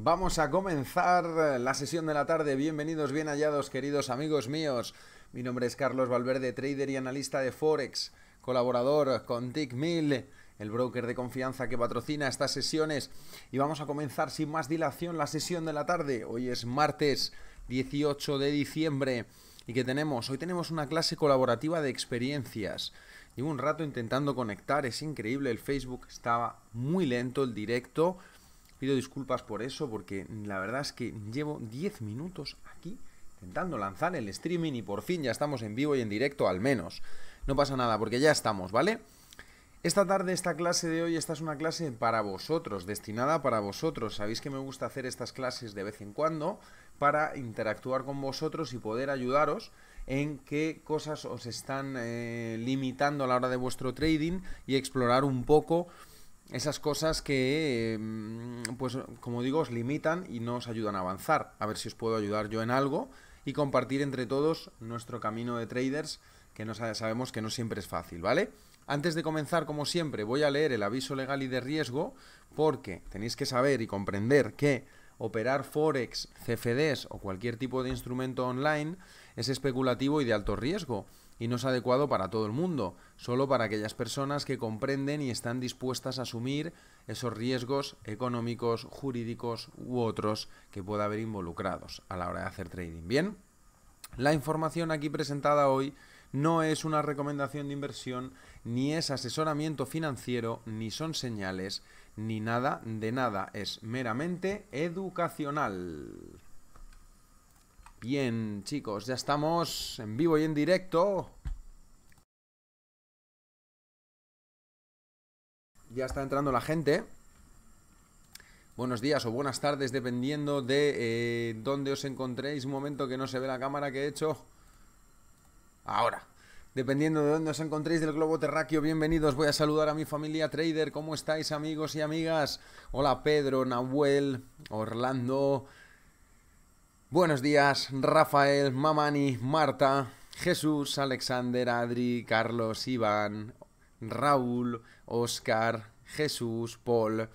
Vamos a comenzar eh, la sesión de la tarde. Bienvenidos, bien hallados, queridos amigos míos. Mi nombre es Carlos Valverde, trader y analista de Forex, colaborador con Tickmill, el broker de confianza que patrocina estas sesiones. Y vamos a comenzar sin más dilación la sesión de la tarde. Hoy es martes 18 de diciembre. ¿Y qué tenemos? Hoy tenemos una clase colaborativa de experiencias. Llevo un rato intentando conectar, es increíble, el Facebook estaba muy lento, el directo. Pido disculpas por eso porque la verdad es que llevo 10 minutos aquí intentando lanzar el streaming y por fin ya estamos en vivo y en directo al menos. No pasa nada porque ya estamos, ¿vale? Esta tarde, esta clase de hoy, esta es una clase para vosotros, destinada para vosotros. Sabéis que me gusta hacer estas clases de vez en cuando para interactuar con vosotros y poder ayudaros en qué cosas os están eh, limitando a la hora de vuestro trading y explorar un poco esas cosas que, mm, pues como digo, os limitan y no os ayudan a avanzar. A ver si os puedo ayudar yo en algo y compartir entre todos nuestro camino de traders, que no sabemos que no siempre es fácil, ¿vale? Antes de comenzar, como siempre, voy a leer el aviso legal y de riesgo, porque tenéis que saber y comprender que operar Forex, CFDs o cualquier tipo de instrumento online es especulativo y de alto riesgo y no es adecuado para todo el mundo, solo para aquellas personas que comprenden y están dispuestas a asumir esos riesgos económicos, jurídicos u otros que pueda haber involucrados a la hora de hacer trading. Bien, la información aquí presentada hoy no es una recomendación de inversión, ni es asesoramiento financiero, ni son señales, ni nada de nada, es meramente educacional. Bien, chicos, ya estamos en vivo y en directo. Ya está entrando la gente. Buenos días o buenas tardes, dependiendo de eh, dónde os encontréis. Un momento que no se ve la cámara que he hecho. Ahora. Dependiendo de dónde os encontréis del globo terráqueo, bienvenidos. Voy a saludar a mi familia trader. ¿Cómo estáis, amigos y amigas? Hola, Pedro, Nahuel, Orlando, Buenos días, Rafael, Mamani, Marta, Jesús, Alexander, Adri, Carlos, Iván, Raúl, Oscar, Jesús, Paul,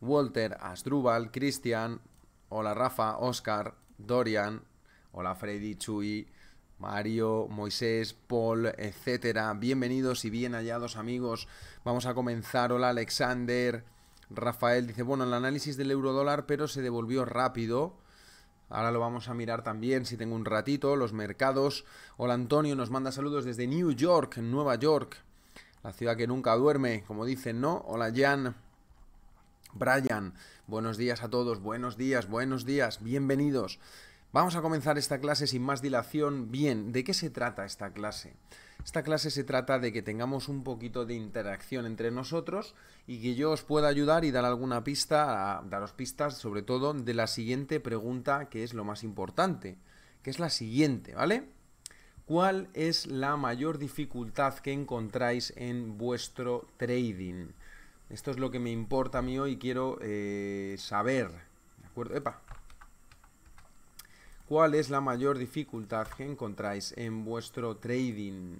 Walter, Asdrúbal, Cristian, hola Rafa, Oscar, Dorian, hola Freddy, Chuy, Mario, Moisés, Paul, etcétera. Bienvenidos y bien hallados amigos. Vamos a comenzar. Hola Alexander. Rafael dice, bueno, el análisis del eurodólar, pero se devolvió rápido. Ahora lo vamos a mirar también, si tengo un ratito, los mercados. Hola Antonio, nos manda saludos desde New York, Nueva York. La ciudad que nunca duerme, como dicen, ¿no? Hola Jan. Brian, buenos días a todos, buenos días, buenos días, bienvenidos. Vamos a comenzar esta clase sin más dilación. Bien, ¿de qué se trata esta clase? Esta clase se trata de que tengamos un poquito de interacción entre nosotros y que yo os pueda ayudar y dar alguna pista, daros pistas sobre todo de la siguiente pregunta que es lo más importante, que es la siguiente, ¿vale? ¿Cuál es la mayor dificultad que encontráis en vuestro trading? Esto es lo que me importa a mí hoy, quiero eh, saber. ¿De acuerdo? Epa, cuál es la mayor dificultad que encontráis en vuestro trading.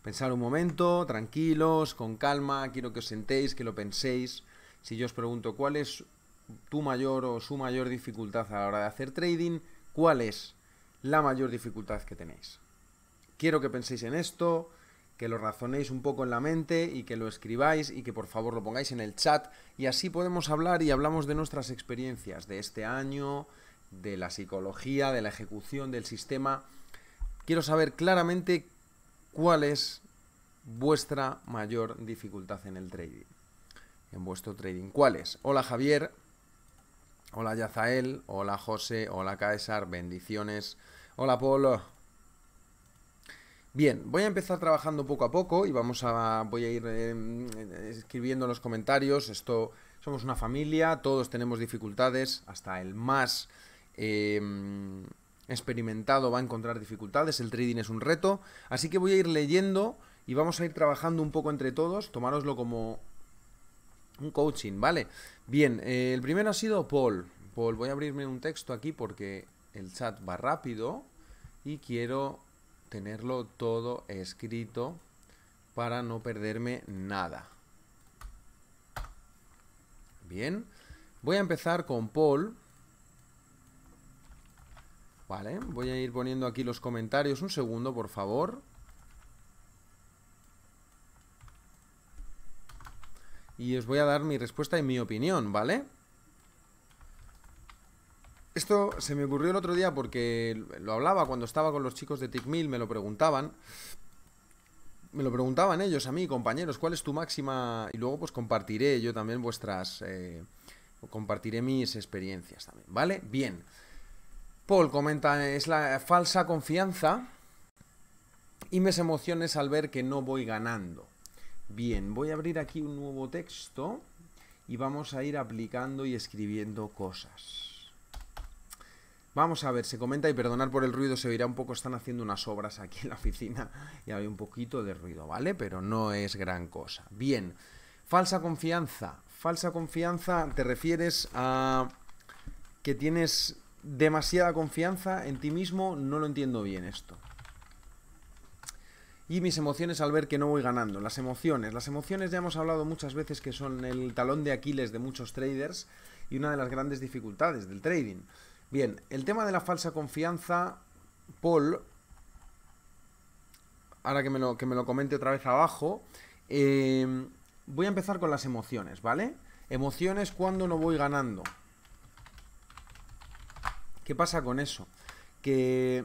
Pensar un momento, tranquilos, con calma, quiero que os sentéis, que lo penséis. Si yo os pregunto cuál es tu mayor o su mayor dificultad a la hora de hacer trading, ¿cuál es la mayor dificultad que tenéis? Quiero que penséis en esto, que lo razonéis un poco en la mente y que lo escribáis y que por favor lo pongáis en el chat y así podemos hablar y hablamos de nuestras experiencias de este año, de la psicología, de la ejecución, del sistema. Quiero saber claramente cuál es vuestra mayor dificultad en el trading, en vuestro trading. ¿Cuál es? Hola Javier, hola Yazael, hola José, hola Caesar, bendiciones, hola Polo. Bien, voy a empezar trabajando poco a poco y vamos a, voy a ir eh, escribiendo los comentarios. Esto somos una familia, todos tenemos dificultades, hasta el más Em, experimentado va a encontrar dificultades, el trading es un reto, así que voy a ir leyendo y vamos a ir trabajando un poco entre todos, tomároslo como un coaching, ¿vale? Bien, eh, el primero ha sido Paul. Paul, voy a abrirme un texto aquí porque el chat va rápido y quiero tenerlo todo escrito para no perderme nada. Bien, voy a empezar con Paul Vale, voy a ir poniendo aquí los comentarios. Un segundo, por favor. Y os voy a dar mi respuesta y mi opinión, ¿vale? Esto se me ocurrió el otro día porque lo hablaba cuando estaba con los chicos de TICMIL, me lo preguntaban. Me lo preguntaban ellos a mí, compañeros, ¿cuál es tu máxima? Y luego pues compartiré yo también vuestras... Eh, compartiré mis experiencias también, ¿vale? Bien. Paul comenta, es la falsa confianza y me emociones al ver que no voy ganando. Bien, voy a abrir aquí un nuevo texto y vamos a ir aplicando y escribiendo cosas. Vamos a ver, se comenta y perdonar por el ruido, se oirá un poco, están haciendo unas obras aquí en la oficina y hay un poquito de ruido, ¿vale? Pero no es gran cosa. Bien, falsa confianza. Falsa confianza te refieres a que tienes demasiada confianza en ti mismo, no lo entiendo bien esto. Y mis emociones al ver que no voy ganando. Las emociones. Las emociones ya hemos hablado muchas veces que son el talón de Aquiles de muchos traders y una de las grandes dificultades del trading. Bien, el tema de la falsa confianza, Paul, ahora que me lo, que me lo comente otra vez abajo, eh, voy a empezar con las emociones, ¿vale? Emociones cuando no voy ganando. ¿Qué pasa con eso? Que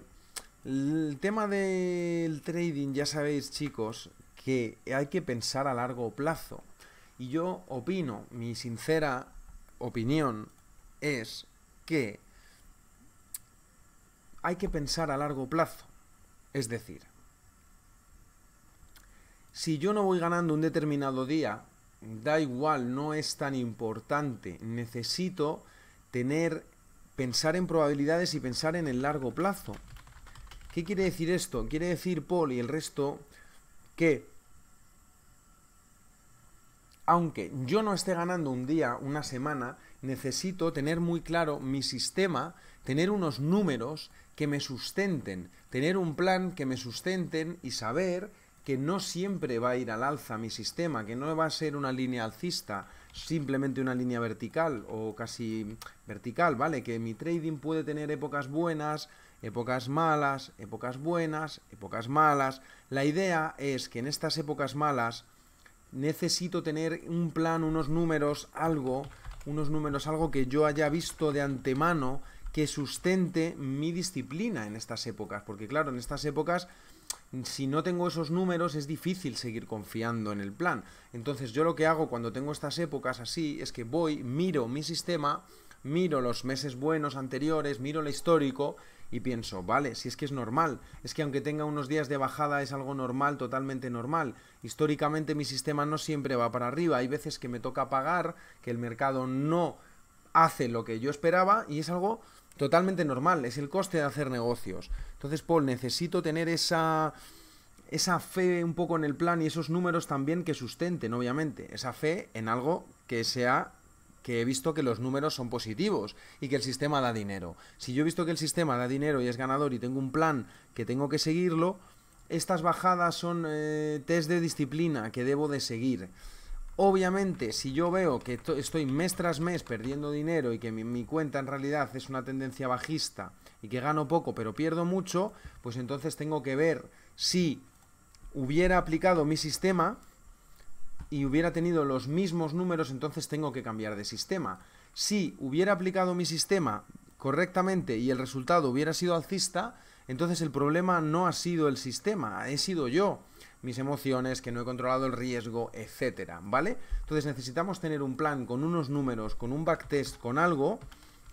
el tema del trading, ya sabéis chicos, que hay que pensar a largo plazo. Y yo opino, mi sincera opinión es que hay que pensar a largo plazo. Es decir, si yo no voy ganando un determinado día, da igual, no es tan importante. Necesito tener pensar en probabilidades y pensar en el largo plazo. ¿Qué quiere decir esto? Quiere decir Paul y el resto que aunque yo no esté ganando un día, una semana, necesito tener muy claro mi sistema, tener unos números que me sustenten, tener un plan que me sustenten y saber que no siempre va a ir al alza mi sistema, que no va a ser una línea alcista, simplemente una línea vertical o casi vertical, ¿vale? Que mi trading puede tener épocas buenas, épocas malas, épocas buenas, épocas malas. La idea es que en estas épocas malas necesito tener un plan, unos números, algo, unos números, algo que yo haya visto de antemano que sustente mi disciplina en estas épocas. Porque claro, en estas épocas si no tengo esos números es difícil seguir confiando en el plan. Entonces yo lo que hago cuando tengo estas épocas así es que voy, miro mi sistema, miro los meses buenos anteriores, miro el histórico y pienso, vale, si es que es normal, es que aunque tenga unos días de bajada es algo normal, totalmente normal. Históricamente mi sistema no siempre va para arriba, hay veces que me toca pagar, que el mercado no hace lo que yo esperaba y es algo totalmente normal, es el coste de hacer negocios. Entonces, Paul, necesito tener esa, esa fe un poco en el plan y esos números también que sustenten, obviamente, esa fe en algo que sea que he visto que los números son positivos y que el sistema da dinero. Si yo he visto que el sistema da dinero y es ganador y tengo un plan que tengo que seguirlo, estas bajadas son eh, test de disciplina que debo de seguir. Obviamente, si yo veo que estoy mes tras mes perdiendo dinero y que mi, cuenta en realidad es una tendencia bajista y que gano poco pero pierdo mucho, pues entonces tengo que ver si hubiera aplicado mi sistema y hubiera tenido los mismos números, entonces tengo que cambiar de sistema. Si hubiera aplicado mi sistema correctamente y el resultado hubiera sido alcista, entonces el problema no ha sido el sistema, he sido yo mis emociones, que no he controlado el riesgo, etcétera, ¿vale? Entonces necesitamos tener un plan con unos números, con un backtest, con algo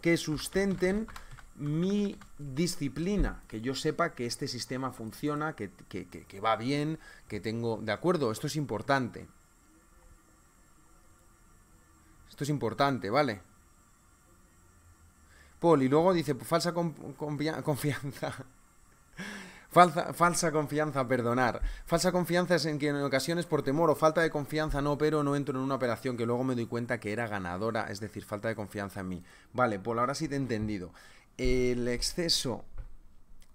que sustenten mi disciplina, que yo sepa que este sistema funciona, que, que va bien, que tengo... ¿De acuerdo? Esto es importante. Esto es importante, ¿vale? Paul, y luego dice, pues, falsa confianza. Falsa, confianza, perdonar. Falsa confianza es en que en ocasiones por temor o falta de confianza no pero no entro en una operación que luego me doy cuenta que era ganadora, es decir, falta de confianza en mí. Vale, por pues ahora sí te he entendido. El exceso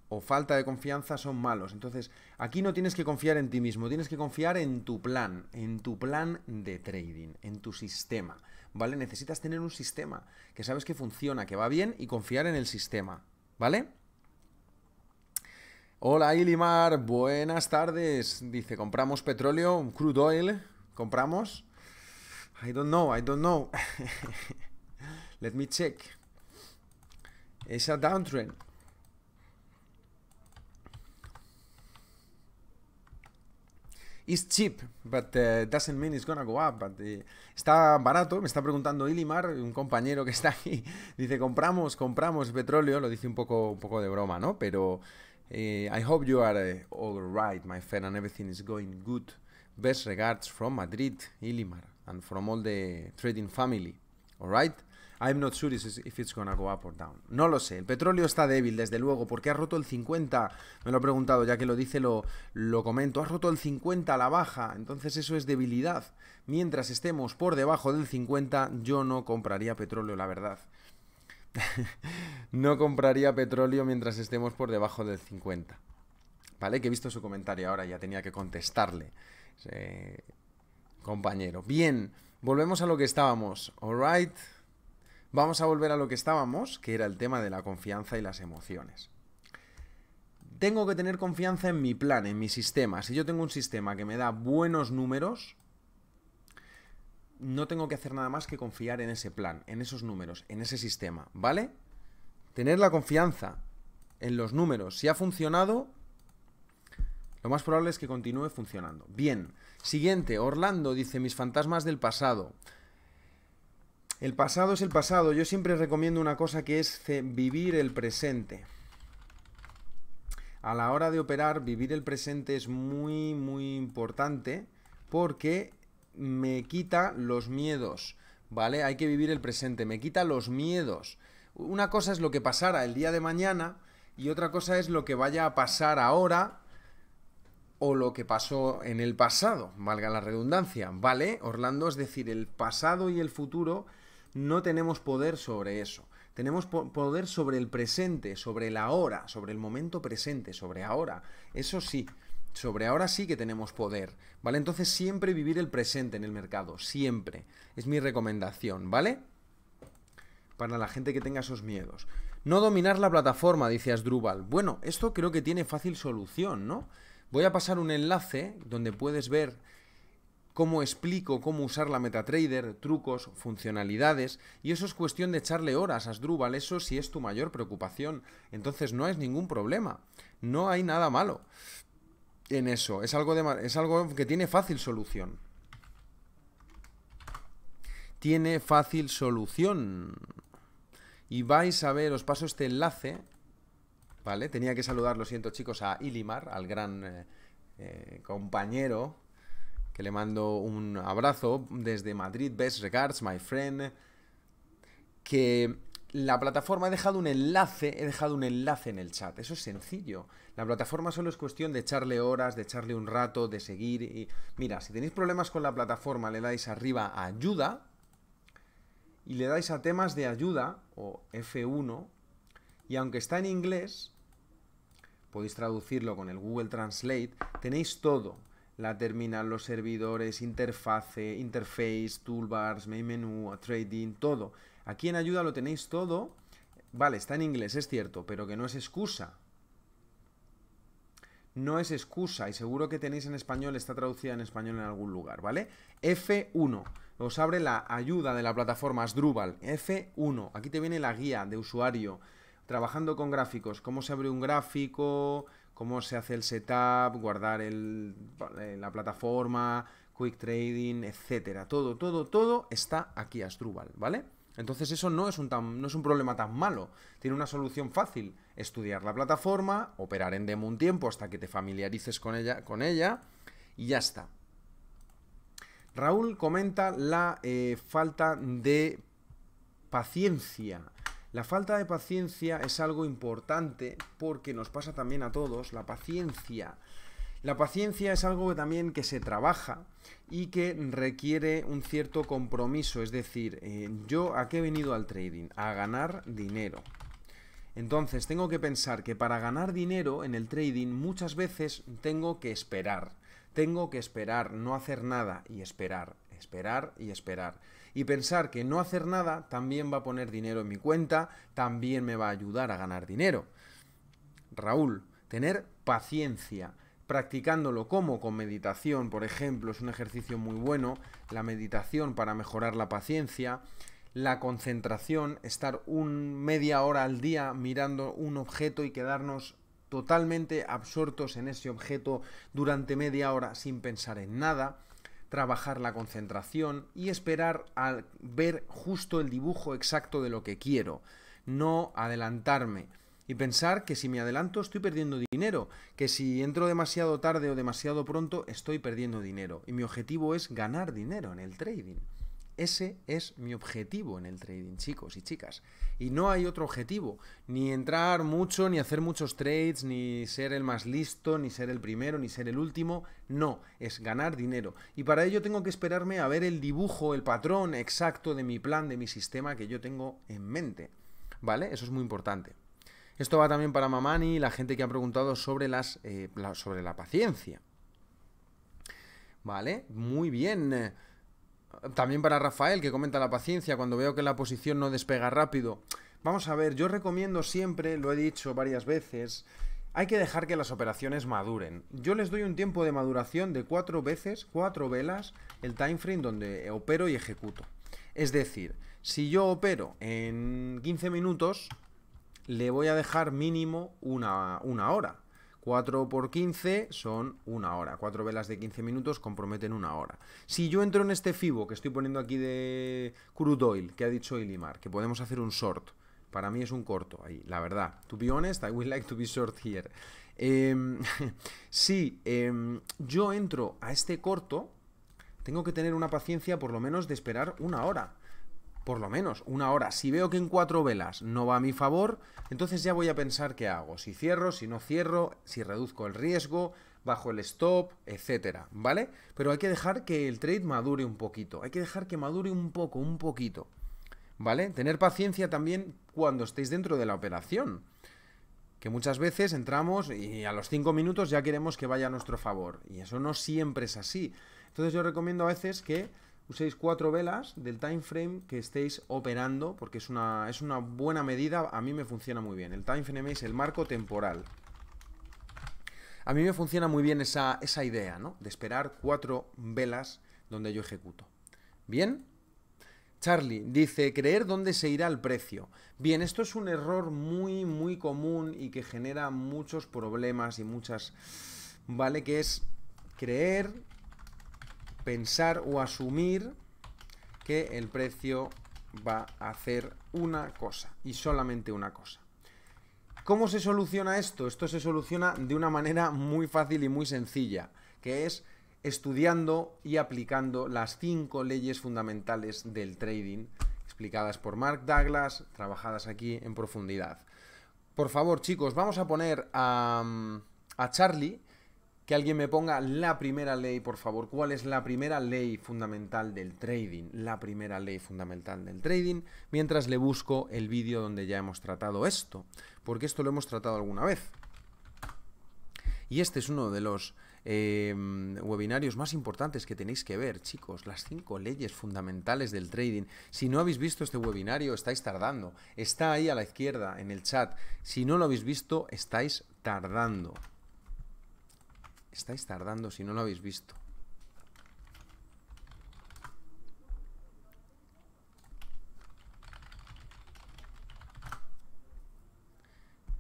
o falta de confianza son malos. Entonces, aquí no tienes que confiar en ti mismo, tienes que confiar en tu plan, en tu plan de trading, en tu sistema. ¿Vale? Necesitas tener un sistema que sabes que funciona, que va bien y confiar en el sistema. ¿Vale? Hola Ilimar, buenas tardes. Dice, ¿compramos petróleo? ¿Crude oil? ¿Compramos? I don't know, I don't know. Let me check. Es a downtrend. It's cheap, but uh, doesn't mean it's gonna go up. Uh, está barato, me está preguntando Ilimar, un compañero que está aquí. Dice, compramos, compramos petróleo. Lo dice un poco, un poco de broma, ¿no? Pero eh, I hope you are eh, all right, my friend, and everything is going good. Best regards from Madrid, Ilimar, and from all the trading family. All right? I'm not sure if it's gonna go up or down. No lo sé. El petróleo está débil, desde luego, porque ha roto el 50. Me lo he preguntado, ya que lo dice, lo, lo comento. Ha roto el 50 a la baja, entonces eso es debilidad. Mientras estemos por debajo del 50, yo no compraría petróleo, la verdad. no compraría petróleo mientras estemos por debajo del 50. ¿Vale? Que he visto su comentario ahora, ya tenía que contestarle. Eh, compañero. Bien, volvemos a lo que estábamos. right, Vamos a volver a lo que estábamos, que era el tema de la confianza y las emociones. Tengo que tener confianza en mi plan, en mi sistema. Si yo tengo un sistema que me da buenos números, no tengo que hacer nada más que confiar en ese plan, en esos números, en ese sistema, ¿vale? Tener la confianza en los números. Si ha funcionado, lo más probable es que continúe funcionando. Bien, siguiente, Orlando dice mis fantasmas del pasado. El pasado es el pasado. Yo siempre recomiendo una cosa que es vivir el presente. A la hora de operar, vivir el presente es muy, muy importante porque me quita los miedos, ¿vale? Hay que vivir el presente, me quita los miedos. Una cosa es lo que pasará el día de mañana y otra cosa es lo que vaya a pasar ahora o lo que pasó en el pasado, valga la redundancia, ¿vale? Orlando, es decir, el pasado y el futuro no tenemos poder sobre eso. Tenemos poder sobre el presente, sobre la hora, sobre el momento presente, sobre ahora. Eso sí, sobre ahora sí que tenemos poder, ¿vale? Entonces siempre vivir el presente en el mercado, siempre. Es mi recomendación, ¿vale? Para la gente que tenga esos miedos. No dominar la plataforma, dice Asdrúbal. Bueno, esto creo que tiene fácil solución, ¿no? Voy a pasar un enlace donde puedes ver cómo explico cómo usar la MetaTrader, trucos, funcionalidades, y eso es cuestión de echarle horas a Asdrúbal, eso sí es tu mayor preocupación, entonces no es ningún problema, no hay nada malo en eso. Es algo, de, es algo que tiene fácil solución. Tiene fácil solución. Y vais a ver, os paso este enlace. ¿Vale? Tenía que saludar, lo siento chicos, a Ilimar, al gran eh, eh, compañero, que le mando un abrazo desde Madrid. Best regards, my friend. Que la plataforma, he dejado un enlace, he dejado un enlace en el chat. Eso es sencillo. La plataforma solo es cuestión de echarle horas, de echarle un rato, de seguir. Y... Mira, si tenéis problemas con la plataforma, le dais arriba a ayuda y le dais a temas de ayuda o F1. Y aunque está en inglés, podéis traducirlo con el Google Translate, tenéis todo. La terminal, los servidores, interfase, interface, toolbars, main menu, trading, todo. Aquí en ayuda lo tenéis todo. Vale, está en inglés, es cierto, pero que no es excusa. No es excusa y seguro que tenéis en español, está traducida en español en algún lugar, ¿vale? F1 os abre la ayuda de la plataforma Asdrúbal F1. Aquí te viene la guía de usuario, trabajando con gráficos, cómo se abre un gráfico, cómo se hace el setup, guardar eh, la plataforma, quick trading, etcétera. Todo, todo, todo está aquí Asdrubal, ¿vale? Entonces eso no es, un no es un problema tan malo, tiene una solución fácil, estudiar la plataforma, operar en demo un tiempo hasta que te familiarices con ella, con ella y ya está. Raúl comenta la eh, falta de paciencia. La falta de paciencia es algo importante porque nos pasa también a todos, la paciencia. La paciencia es algo que también que se trabaja y que requiere un cierto compromiso, es decir, eh, yo a qué he venido al trading, a ganar dinero. Entonces tengo que pensar que para ganar dinero en el trading muchas veces tengo que esperar, tengo que esperar, no hacer nada y esperar, esperar y esperar. Y pensar que no hacer nada también va a poner dinero en mi cuenta, también me va a ayudar a ganar dinero. Raúl, tener paciencia practicándolo como con meditación, por ejemplo, es un ejercicio muy bueno, la meditación para mejorar la paciencia, la concentración, estar un media hora al día mirando un objeto y quedarnos totalmente absortos en ese objeto durante media hora sin pensar en nada, trabajar la concentración y esperar a ver justo el dibujo exacto de lo que quiero, no adelantarme y pensar que si me adelanto estoy perdiendo dinero, que si entro demasiado tarde o demasiado pronto estoy perdiendo dinero. Y mi objetivo es ganar dinero en el trading. Ese es mi objetivo en el trading, chicos y chicas. Y no hay otro objetivo. Ni entrar mucho, ni hacer muchos trades, ni ser el más listo, ni ser el primero, ni ser el último. No, es ganar dinero. Y para ello tengo que esperarme a ver el dibujo, el patrón exacto de mi plan, de mi sistema que yo tengo en mente. ¿Vale? Eso es muy importante. Esto va también para Mamani y la gente que ha preguntado sobre, las, eh, sobre la paciencia. Vale, muy bien. También para Rafael, que comenta la paciencia, cuando veo que la posición no despega rápido. Vamos a ver, yo recomiendo siempre, lo he dicho varias veces, hay que dejar que las operaciones maduren. Yo les doy un tiempo de maduración de cuatro veces, cuatro velas, el time frame donde opero y ejecuto. Es decir, si yo opero en 15 minutos, le voy a dejar mínimo una, hora. 4 por 15 son una hora. 4 velas de 15 minutos comprometen una hora. Si yo entro en este FIBO que estoy poniendo aquí de crude oil, que ha dicho Ilimar, que podemos hacer un short. Para mí es un corto ahí, la verdad. To be honest, I would like to be short here. Em, si em, yo entro a este corto, tengo que tener una paciencia por lo menos de esperar una hora por lo menos una hora. Si veo que en cuatro velas no va a mi favor, entonces ya voy a pensar qué hago. Si cierro, si no cierro, si reduzco el riesgo, bajo el stop, etcétera, ¿vale? Pero hay que dejar que el trade madure un poquito. Hay que dejar que madure un poco, un poquito. ¿Vale? Tener paciencia también cuando estéis dentro de la operación. Que muchas veces entramos y a los cinco minutos ya queremos que vaya a nuestro favor. Y eso no siempre es así. Entonces yo recomiendo a veces que uséis cuatro velas del time frame que estéis operando, porque es una, es una buena medida, a mí me funciona muy bien. El time frame es el marco temporal. A mí me funciona muy bien esa, esa idea, ¿no? De esperar cuatro velas donde yo ejecuto. ¿Bien? Charlie dice, creer dónde se irá el precio. Bien, esto es un error muy, muy común y que genera muchos problemas y muchas... ¿Vale? Que es creer pensar o asumir que el precio va a hacer una cosa y solamente una cosa. ¿Cómo se soluciona esto? Esto se soluciona de una manera muy fácil y muy sencilla, que es estudiando y aplicando las cinco leyes fundamentales del trading, explicadas por Mark Douglas, trabajadas aquí en profundidad. Por favor, chicos, vamos a poner a, mm, a Charlie que alguien me ponga la primera ley, por favor. ¿Cuál es la primera ley fundamental del trading? La primera ley fundamental del trading. Mientras le busco el vídeo donde ya hemos tratado esto. Porque esto lo hemos tratado alguna vez. Y este es uno de los eh, webinarios más importantes que tenéis que ver, chicos. Las cinco leyes fundamentales del trading. Si no habéis visto este webinario, estáis tardando. Está ahí a la izquierda, en el chat. Si no lo habéis visto, estáis tardando. Estáis tardando si no lo habéis visto.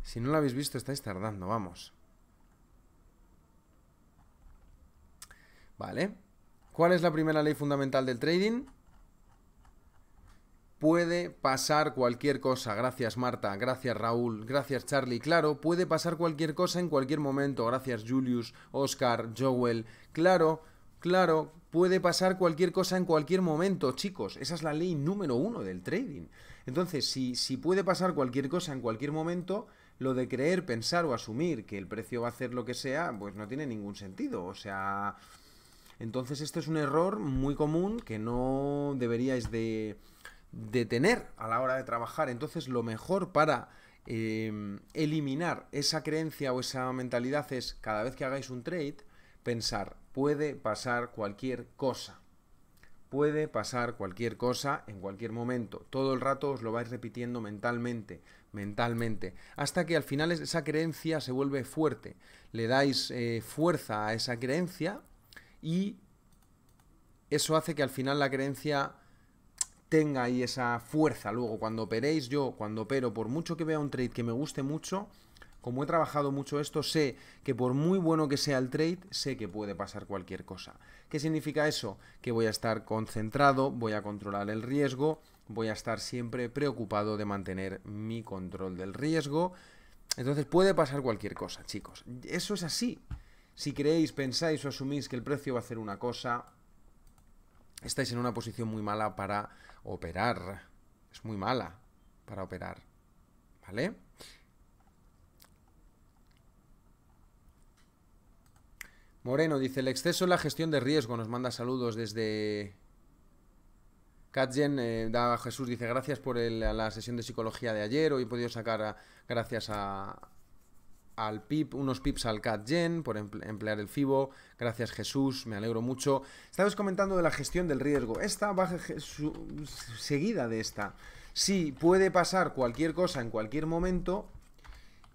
Si no lo habéis visto, estáis tardando, vamos. Vale. ¿Cuál es la primera ley fundamental del trading? puede pasar cualquier cosa. Gracias Marta, gracias Raúl, gracias Charlie. Claro, puede pasar cualquier cosa en cualquier momento. Gracias Julius, Oscar, Joel. Claro, claro, puede pasar cualquier cosa en cualquier momento, chicos. Esa es la ley número uno del trading. Entonces, si, si puede pasar cualquier cosa en cualquier momento, lo de creer, pensar o asumir que el precio va a hacer lo que sea, pues no tiene ningún sentido. O sea... Entonces este es un error muy común que no deberíais de detener a la hora de trabajar. Entonces lo mejor para em, eliminar esa creencia o esa mentalidad es cada vez que hagáis un trade, pensar, puede pasar cualquier cosa. Puede pasar cualquier cosa en cualquier momento. Todo el rato os lo vais repitiendo mentalmente, mentalmente. Hasta que al final esa creencia se vuelve fuerte. Le dais eh, fuerza a esa creencia y eso hace que al final la creencia tenga ahí esa fuerza luego. Cuando operéis, yo cuando opero, por mucho que vea un trade que me guste mucho, como he trabajado mucho esto, sé que por muy bueno que sea el trade, sé que puede pasar cualquier cosa. ¿Qué significa eso? Que voy a estar concentrado, voy a controlar el riesgo, voy a estar siempre preocupado de mantener mi control del riesgo. Entonces puede pasar cualquier cosa, chicos. Eso es así. Si creéis, pensáis o asumís que el precio va a hacer una cosa, estáis en una posición muy mala para operar. Es muy mala para operar. ¿Vale? Moreno dice, el exceso en la gestión de riesgo nos manda saludos desde... Katjen, eh, da Jesús, dice, gracias por la sesión de psicología de ayer, hoy he podido sacar gracias a, al pip, unos pips al CatGen por emplear el FIBO. Gracias Jesús, me alegro mucho. Estabas comentando de la gestión del riesgo. Esta va seguida de esta. Si puede pasar cualquier cosa en cualquier momento,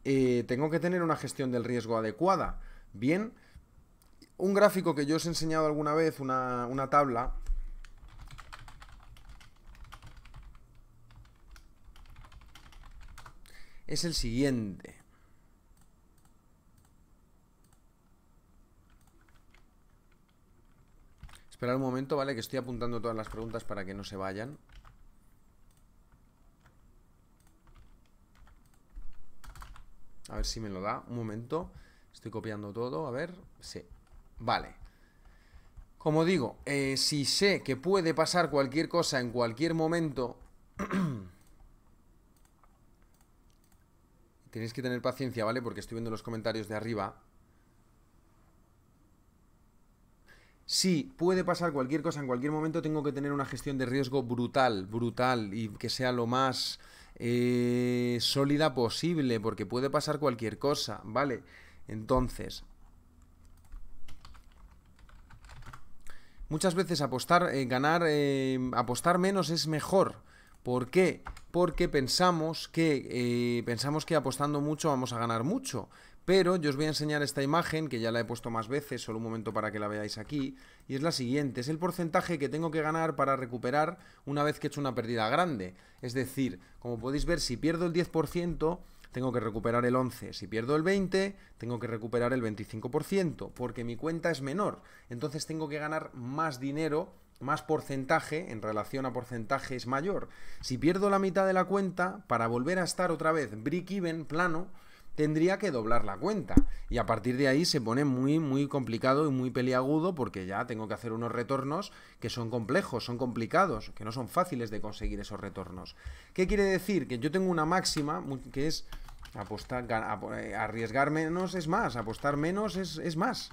eh, tengo que tener una gestión del riesgo adecuada. Bien, un gráfico que yo os he enseñado alguna vez, una, una tabla, es el siguiente. Esperar un momento, ¿vale? Que estoy apuntando todas las preguntas para que no se vayan. A ver si me lo da. Un momento. Estoy copiando todo. A ver. Sí. Vale. Como digo, eh, si sé que puede pasar cualquier cosa en cualquier momento... Tenéis que tener paciencia, ¿vale? Porque estoy viendo los comentarios de arriba. Sí, puede pasar cualquier cosa en cualquier momento, tengo que tener una gestión de riesgo brutal, brutal, y que sea lo más eh, sólida posible, porque puede pasar cualquier cosa, ¿vale? Entonces, muchas veces apostar, eh, ganar, eh, apostar menos es mejor. ¿Por qué? Porque pensamos que, pensamos que apostando mucho vamos a ganar mucho. Pero yo os voy a enseñar esta imagen, que ya la he puesto más veces, solo un momento para que la veáis aquí, y es la siguiente, es el porcentaje que tengo que ganar para recuperar una vez que he hecho una pérdida grande. Es decir, como podéis ver, si pierdo el 10%, tengo que recuperar el 11. Si pierdo el 20, tengo que recuperar el 25%, porque mi cuenta es menor. Entonces tengo que ganar más dinero, más porcentaje, en relación a porcentaje es mayor. Si pierdo la mitad de la cuenta, para volver a estar otra vez break-even, plano, tendría que doblar la cuenta. Y a partir de ahí se pone muy, muy complicado y muy peliagudo porque ya tengo que hacer unos retornos que son complejos, son complicados, que no son fáciles de conseguir esos retornos. ¿Qué quiere decir? Que yo tengo una máxima que es apostar, eh, arriesgar menos es más, apostar menos es, es más.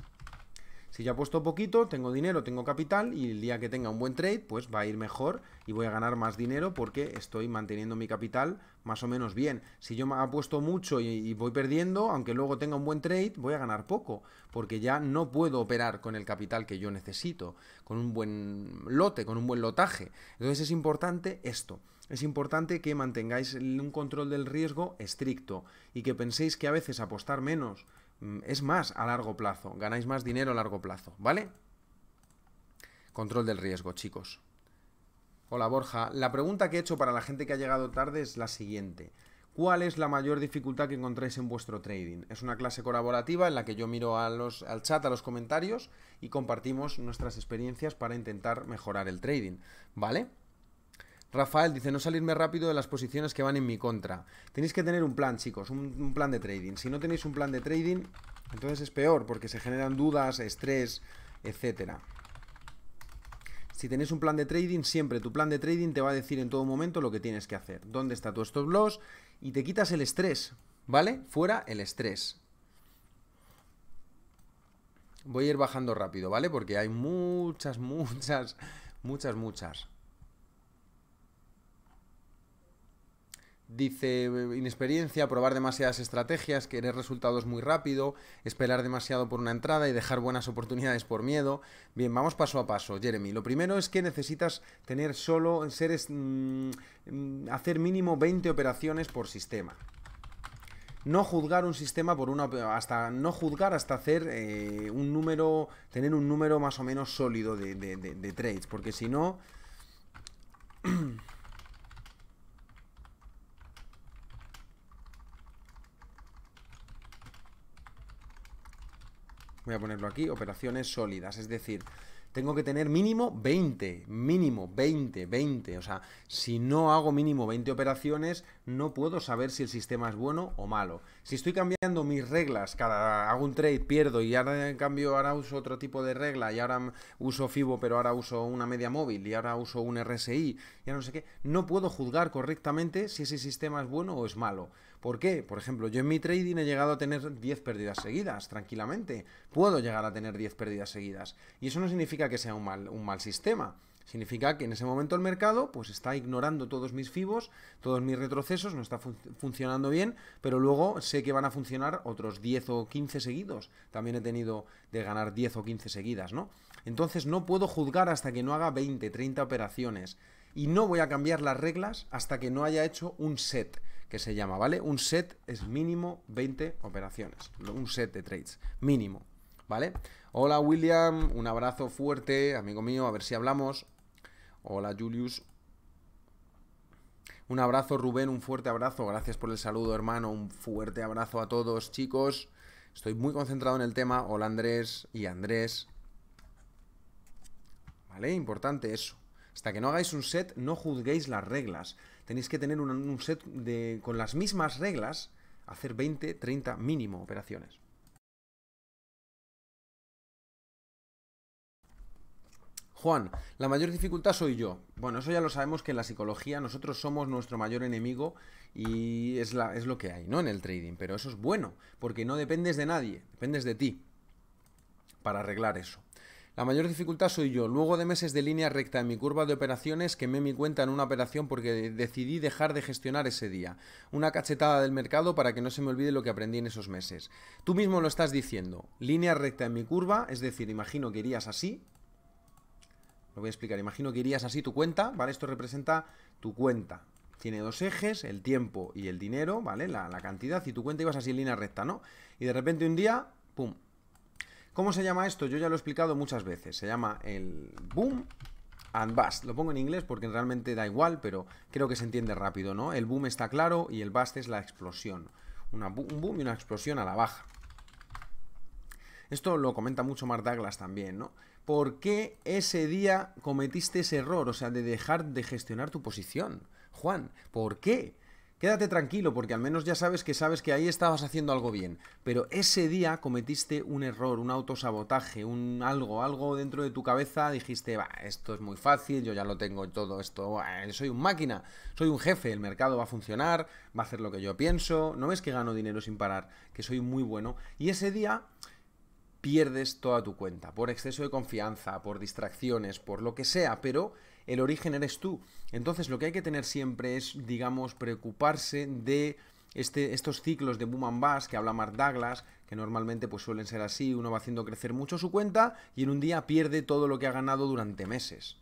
Si yo apuesto poquito, tengo dinero, tengo capital y el día que tenga un buen trade, pues va a ir mejor y voy a ganar más dinero porque estoy manteniendo mi capital más o menos bien. Si yo me apuesto mucho y voy perdiendo, aunque luego tenga un buen trade, voy a ganar poco porque ya no puedo operar con el capital que yo necesito, con un buen lote, con un buen lotaje. Entonces es importante esto. Es importante que mantengáis un control del riesgo estricto y que penséis que a veces apostar menos Mm, es más a largo plazo, ganáis más dinero a largo plazo, ¿vale? Control del riesgo, chicos. Hola Borja, la pregunta que he hecho para la gente que ha llegado tarde es la siguiente. ¿Cuál es la mayor dificultad que encontráis en vuestro trading? Es una clase colaborativa en la que yo miro al chat, a los comentarios y compartimos nuestras experiencias para intentar mejorar el trading, ¿vale? Rafael dice, no salirme rápido de las posiciones que van en mi contra. Tenéis que tener un plan, chicos, un, plan de trading. Si no tenéis un plan de trading, entonces es peor, porque se generan dudas, estrés, etcétera. Si tenéis un plan de trading, siempre tu plan de trading te va a decir en todo momento lo que tienes que hacer, dónde está tu stop loss y te quitas el estrés, ¿vale? Fuera el estrés. Voy a ir bajando rápido, ¿vale? Porque hay muchas, muchas, muchas, muchas. Dice eh, inexperiencia, probar demasiadas estrategias, querer resultados muy rápido, esperar demasiado por una entrada y dejar buenas oportunidades por miedo. Bien, vamos paso a paso, Jeremy. Lo primero es que necesitas tener solo, ser, mm, mm, hacer mínimo 20 operaciones por sistema. No juzgar un sistema por una, hasta no juzgar hasta hacer eh, un número, tener un número más o menos sólido de trades, porque si no... voy a ponerlo aquí, operaciones sólidas, es decir, tengo que tener mínimo 20, mínimo 20, 20. O sea, si no hago mínimo 20 operaciones, no puedo saber si el sistema es bueno o malo. Si estoy cambiando mis reglas, cada hago un trade, pierdo y ahora en cambio ahora uso otro tipo de regla y ahora uso FIBO, pero ahora uso una media móvil y ahora uso un RSI, ya no sé qué, no puedo juzgar correctamente si ese sistema es bueno o es malo. ¿Por qué? Por ejemplo, yo en mi trading he llegado a tener 10 pérdidas seguidas, tranquilamente. Puedo llegar a tener 10 pérdidas seguidas. Y eso no significa que sea un mal, un mal sistema. Significa que en ese momento el mercado pues está ignorando todos mis fibos, todos mis retrocesos, no está funcionando bien, pero luego sé que van a funcionar otros 10 o 15 seguidos. También he tenido de ganar 10 o 15 seguidas, ¿no? Entonces no puedo juzgar hasta que no haga 20, 30 operaciones y no voy a cambiar las reglas hasta que no haya hecho un set que se llama, ¿vale? Un set es mínimo 20 operaciones, un set de trades, mínimo, ¿vale? Hola William, un abrazo fuerte, amigo mío, a ver si hablamos. Hola Julius. Un abrazo Rubén, un fuerte abrazo, gracias por el saludo hermano, un fuerte abrazo a todos chicos. Estoy muy concentrado en el tema. Hola Andrés y Andrés. ¿Vale? Importante eso. Hasta que no hagáis un set, no juzguéis las reglas tenéis que tener un, set de, con las mismas reglas, hacer 20, 30 mínimo operaciones. Juan, la mayor dificultad soy yo. Bueno, eso ya lo sabemos que en la psicología nosotros somos nuestro mayor enemigo y es, es lo que hay, ¿no? En el trading. Pero eso es bueno, porque no dependes de nadie, dependes de ti para arreglar eso. La mayor dificultad soy yo. Luego de meses de línea recta en mi curva de operaciones, quemé mi cuenta en una operación porque decidí dejar de gestionar ese día. Una cachetada del mercado para que no se me olvide lo que aprendí en esos meses. Tú mismo lo estás diciendo. Línea recta en mi curva, es decir, imagino que irías así. Lo voy a explicar. Imagino que irías así tu cuenta, ¿vale? Esto representa tu cuenta. Tiene dos ejes, el tiempo y el dinero, ¿vale? La, la cantidad y tu cuenta ibas así en línea recta, ¿no? Y de repente un día, ¡pum! ¿Cómo se llama esto? Yo ya lo he explicado muchas veces. Se llama el boom and bust. Lo pongo en inglés porque realmente da igual, pero creo que se entiende rápido, ¿no? El boom está claro y el bust es la explosión. un boom y una explosión a la baja. Esto lo comenta mucho Mark Douglas también, ¿no? ¿Por qué ese día cometiste ese error? O sea, de dejar de gestionar tu posición. Juan, ¿por qué? Quédate tranquilo porque al menos ya sabes que sabes que ahí estabas haciendo algo bien, pero ese día cometiste un error, un autosabotaje, un algo, algo dentro de tu cabeza, dijiste, va, esto es muy fácil, yo ya lo tengo todo, esto, soy un máquina, soy un jefe, el mercado va a funcionar, va a hacer lo que yo pienso, no ves que gano dinero sin parar, que soy muy bueno, y ese día pierdes toda tu cuenta, por exceso de confianza, por distracciones, por lo que sea, pero el origen eres tú. Entonces lo que hay que tener siempre es, digamos, preocuparse de este, estos ciclos de boom and bust que habla Mark Douglas, que normalmente pues suelen ser así, uno va haciendo crecer mucho su cuenta y en un día pierde todo lo que ha ganado durante meses.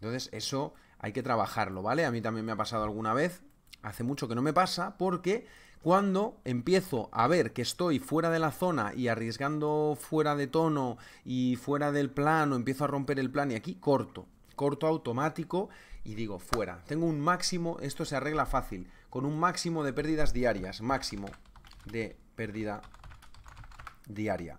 Entonces eso hay que trabajarlo, ¿vale? A mí también me ha pasado alguna vez, hace mucho que no me pasa, porque cuando empiezo a ver que estoy fuera de la zona y arriesgando fuera de tono y fuera del plano, empiezo a romper el plan y aquí corto corto automático y digo fuera. Tengo un máximo, esto se arregla fácil, con un máximo de pérdidas diarias, máximo de pérdida diaria,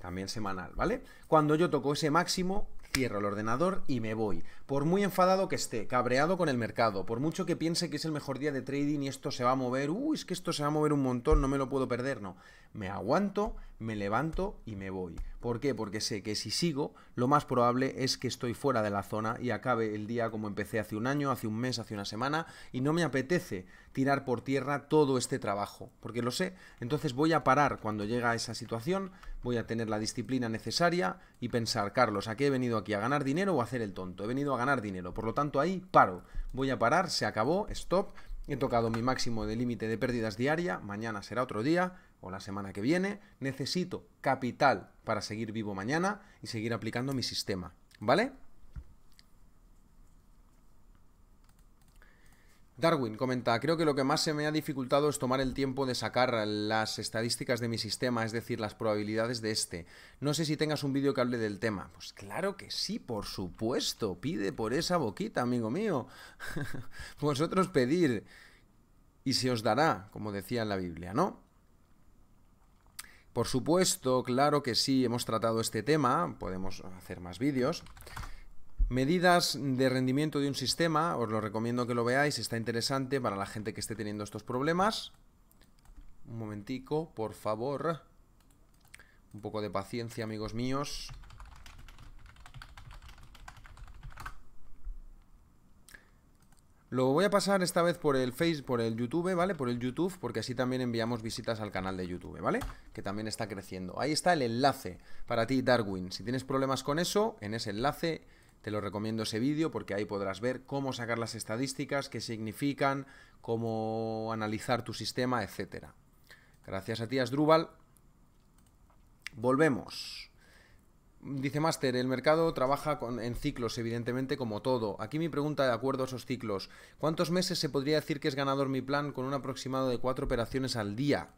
también semanal, ¿vale? Cuando yo toco ese máximo, cierro el ordenador y me voy. Por muy enfadado que esté, cabreado con el mercado, por mucho que piense que es el mejor día de trading y esto se va a mover, uy, es que esto se va a mover un montón, no me lo puedo perder, no. Me aguanto, me levanto y me voy. ¿Por qué? Porque sé que si sigo, lo más probable es que estoy fuera de la zona y acabe el día como empecé hace un año, hace un mes, hace una semana, y no me apetece tirar por tierra todo este trabajo, porque lo sé. Entonces voy a parar cuando llega a esa situación, voy a tener la disciplina necesaria y pensar, Carlos, ¿a qué he venido aquí? ¿A ganar dinero o a hacer el tonto? He venido ganar dinero. Por lo tanto, ahí paro. Voy a parar, se acabó, stop. He tocado mi máximo de límite de pérdidas diaria, mañana será otro día o la semana que viene. Necesito capital para seguir vivo mañana y seguir aplicando mi sistema. ¿Vale? Darwin comenta, creo que lo que más se me ha dificultado es tomar el tiempo de sacar las estadísticas de mi sistema, es decir, las probabilidades de este. No sé si tengas un vídeo que hable del tema. Pues claro que sí, por supuesto. Pide por esa boquita, amigo mío. Vosotros pedir y se os dará, como decía en la Biblia, ¿no? Por supuesto, claro que sí, hemos tratado este tema, podemos hacer más vídeos. Medidas de rendimiento de un sistema, os lo recomiendo que lo veáis, está interesante para la gente que esté teniendo estos problemas. Un momentico, por favor. Un poco de paciencia, amigos míos. Lo voy a pasar esta vez por el Face, por el YouTube, ¿vale? Por el YouTube, porque así también enviamos visitas al canal de YouTube, ¿vale? Que también está creciendo. Ahí está el enlace para ti, Darwin. Si tienes problemas con eso, en ese enlace te lo recomiendo ese vídeo porque ahí podrás ver cómo sacar las estadísticas, qué significan, cómo analizar tu sistema, etcétera Gracias a ti, Asdrúbal. Volvemos. Dice Master, el mercado trabaja en ciclos, evidentemente, como todo. Aquí mi pregunta de acuerdo a esos ciclos. ¿Cuántos meses se podría decir que es ganador mi plan con un aproximado de cuatro operaciones al día?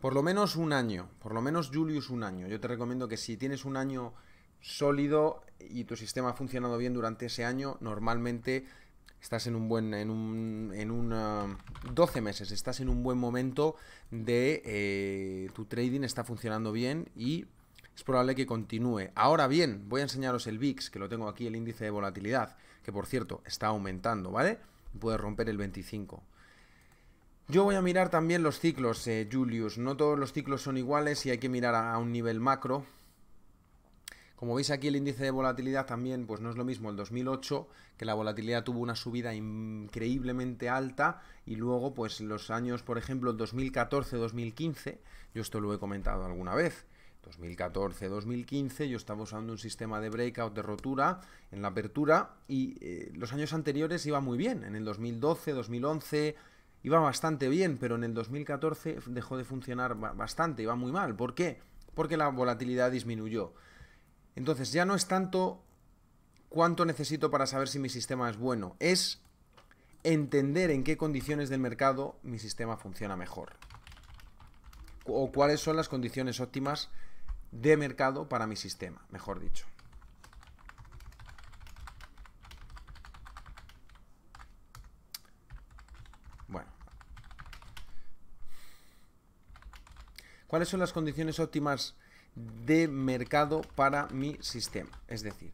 Por lo menos un año, por lo menos Julius un año. Yo te recomiendo que si tienes un año sólido y tu sistema ha funcionado bien durante ese año, normalmente estás en un buen, en un, 12 meses, estás en un buen momento de eh, tu trading está funcionando bien y es probable que continúe. Ahora bien, voy a enseñaros el VIX, que lo tengo aquí, el índice de volatilidad, que por cierto está aumentando, ¿vale? Puede romper el 25. Yo voy a mirar también los ciclos, eh, Julius. No todos los ciclos son iguales y hay que mirar a un nivel macro. Como veis aquí el índice de volatilidad también, pues no es lo mismo el 2008, que la volatilidad tuvo una subida increíblemente alta y luego pues los años, por ejemplo, 2014-2015, yo esto lo he comentado alguna vez, 2014-2015 yo estaba usando un sistema de breakout de rotura en la apertura y eh, los años anteriores iba muy bien, en el 2012-2011 iba bastante bien, pero en el 2014 dejó de funcionar bastante, iba muy mal. ¿Por qué? Porque la volatilidad disminuyó. Entonces ya no es tanto cuánto necesito para saber si mi sistema es bueno, es entender en qué condiciones del mercado mi sistema funciona mejor. O cuáles son las condiciones óptimas de mercado para mi sistema, mejor dicho. Bueno. ¿Cuáles son las condiciones óptimas de mercado para mi sistema. Es decir,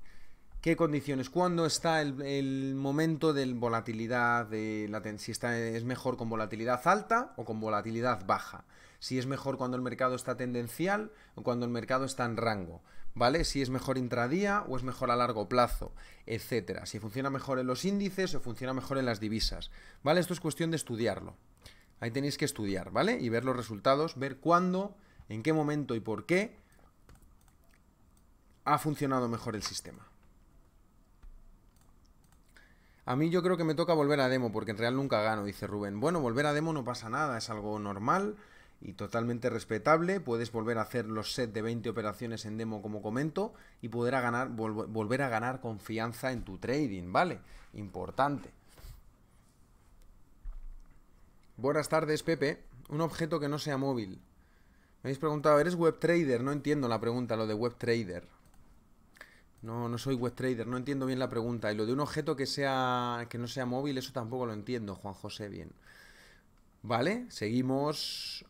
qué condiciones, cuándo está el, momento de volatilidad, de si está, es mejor con volatilidad alta o con volatilidad baja, si es mejor cuando el mercado está tendencial o cuando el mercado está en rango. ¿Vale? Si es mejor intradía o es mejor a largo plazo, etcétera. Si funciona mejor en los índices o funciona mejor en las divisas. ¿Vale? Esto es cuestión de estudiarlo. Ahí tenéis que estudiar, ¿vale? Y ver los resultados, ver cuándo, en qué momento y por qué ha funcionado mejor el sistema. A mí yo creo que me toca volver a demo, porque en real nunca gano, dice Rubén. Bueno, volver a demo no pasa nada, es algo normal y totalmente respetable. Puedes volver a hacer los set de 20 operaciones en demo, como comento, y poder ganar, volver a ganar confianza en tu trading, ¿vale? Importante. Buenas tardes, Pepe. Un objeto que no sea móvil. Me habéis preguntado, ¿eres web trader? No entiendo la pregunta, lo de web trader. No, no soy web trader, no entiendo bien la pregunta. Y lo de un objeto que sea que no sea móvil, eso tampoco lo entiendo, Juan José, bien. Vale, seguimos.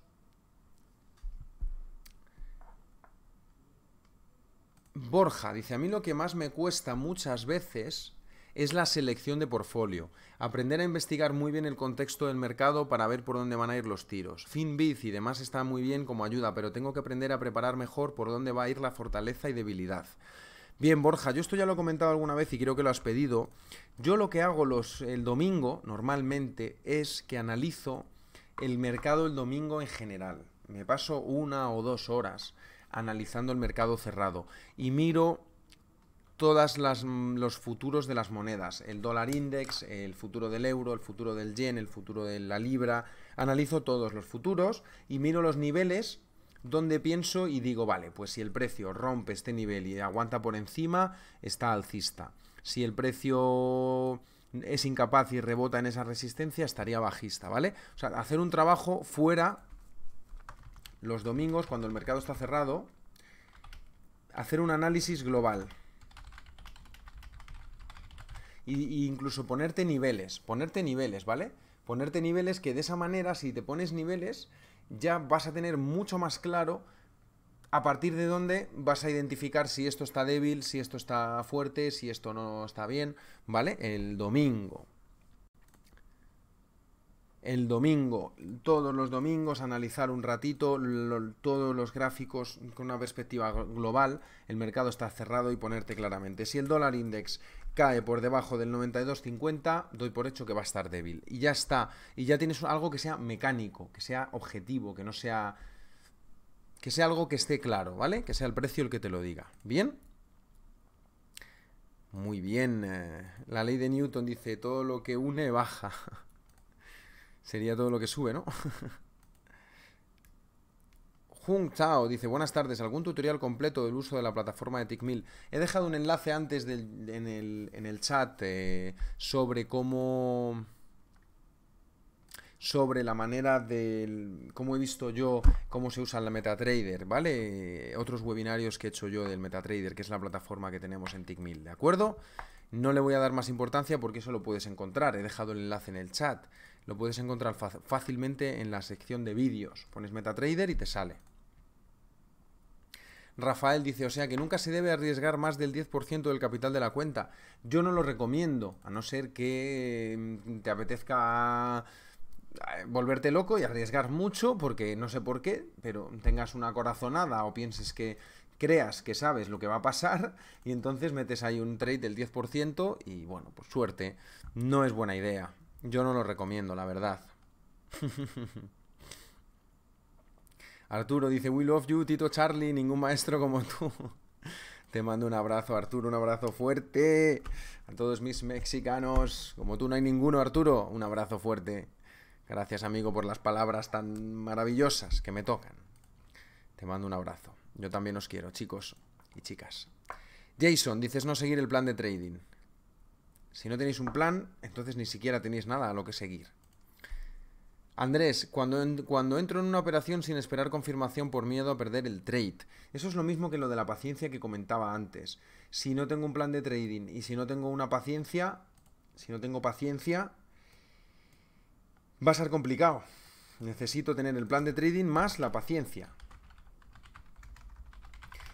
Borja dice, a mí lo que más me cuesta muchas veces es la selección de portfolio. Aprender a investigar muy bien el contexto del mercado para ver por dónde van a ir los tiros. FinBiz y demás está muy bien como ayuda, pero tengo que aprender a preparar mejor por dónde va a ir la fortaleza y debilidad. Bien, Borja, yo esto ya lo he comentado alguna vez y creo que lo has pedido. Yo lo que hago los, el domingo normalmente es que analizo el mercado el domingo en general. Me paso una o dos horas analizando el mercado cerrado y miro todos mm, los futuros de las monedas, el dólar index, el futuro del euro, el futuro del yen, el futuro de la libra, analizo todos los futuros y miro los niveles donde pienso y digo, vale, pues si el precio rompe este nivel y aguanta por encima, está alcista. Si el precio es incapaz y rebota en esa resistencia, estaría bajista, ¿vale? O sea, hacer un trabajo fuera los domingos, cuando el mercado está cerrado, hacer un análisis global. e incluso ponerte niveles, ponerte niveles, ¿vale? Ponerte niveles que de esa manera, si te pones niveles, ya vas a tener mucho más claro a partir de dónde vas a identificar si esto está débil, si esto está fuerte, si esto no está bien, ¿vale? El domingo. El domingo, todos los domingos, analizar un ratito todos los gráficos con una perspectiva global. El mercado está cerrado y ponerte claramente. Si el dólar index cae por debajo del 92.50, doy por hecho que va a estar débil. Y ya está. Y ya tienes algo que sea mecánico, que sea objetivo, que no sea... Que sea algo que esté claro, ¿vale? Que sea el precio el que te lo diga. ¿Bien? Muy bien. Eh. La ley de Newton dice, todo lo que une baja. Sería todo lo que sube, ¿no? Hung Tao dice, buenas tardes, ¿algún tutorial completo del uso de la plataforma de Tickmill? He dejado un enlace antes en, el, chat eh, sobre cómo... sobre la manera de... cómo he visto yo cómo se usa la MetaTrader, ¿vale? Eh, otros webinarios que he hecho yo del MetaTrader, que es la plataforma que tenemos en Tickmill, ¿de acuerdo? No le voy a dar más importancia porque eso lo puedes encontrar. He dejado el enlace en el chat. Lo puedes encontrar fácilmente en la sección de vídeos. Pones MetaTrader y te sale. Rafael dice, o sea que nunca se debe arriesgar más del 10% del capital de la cuenta. Yo no lo recomiendo, a no ser que mm, te apetezca eh, volverte loco y arriesgar mucho, porque no sé por qué, pero tengas una corazonada o pienses que creas que sabes lo que va a pasar y entonces metes ahí un trade del 10% y bueno, pues suerte, no es buena idea. Yo no lo recomiendo, la verdad. Arturo dice, we love you, Tito Charlie, ningún maestro como tú. Te mando un abrazo, Arturo, un abrazo fuerte. A todos mis mexicanos, como tú no hay ninguno, Arturo, un abrazo fuerte. Gracias, amigo, por las palabras tan maravillosas que me tocan. Te mando un abrazo. Yo también os quiero, chicos y chicas. Jason, dices no seguir el plan de trading. Si no tenéis un plan, entonces ni siquiera tenéis nada a lo que seguir. Andrés, cuando, cuando entro en una operación sin esperar confirmación por miedo a perder el trade. Eso es lo mismo que lo de la paciencia que comentaba antes. Si no tengo un plan de trading y si no tengo una paciencia, si no tengo paciencia, va a ser complicado. Necesito tener el plan de trading más la paciencia.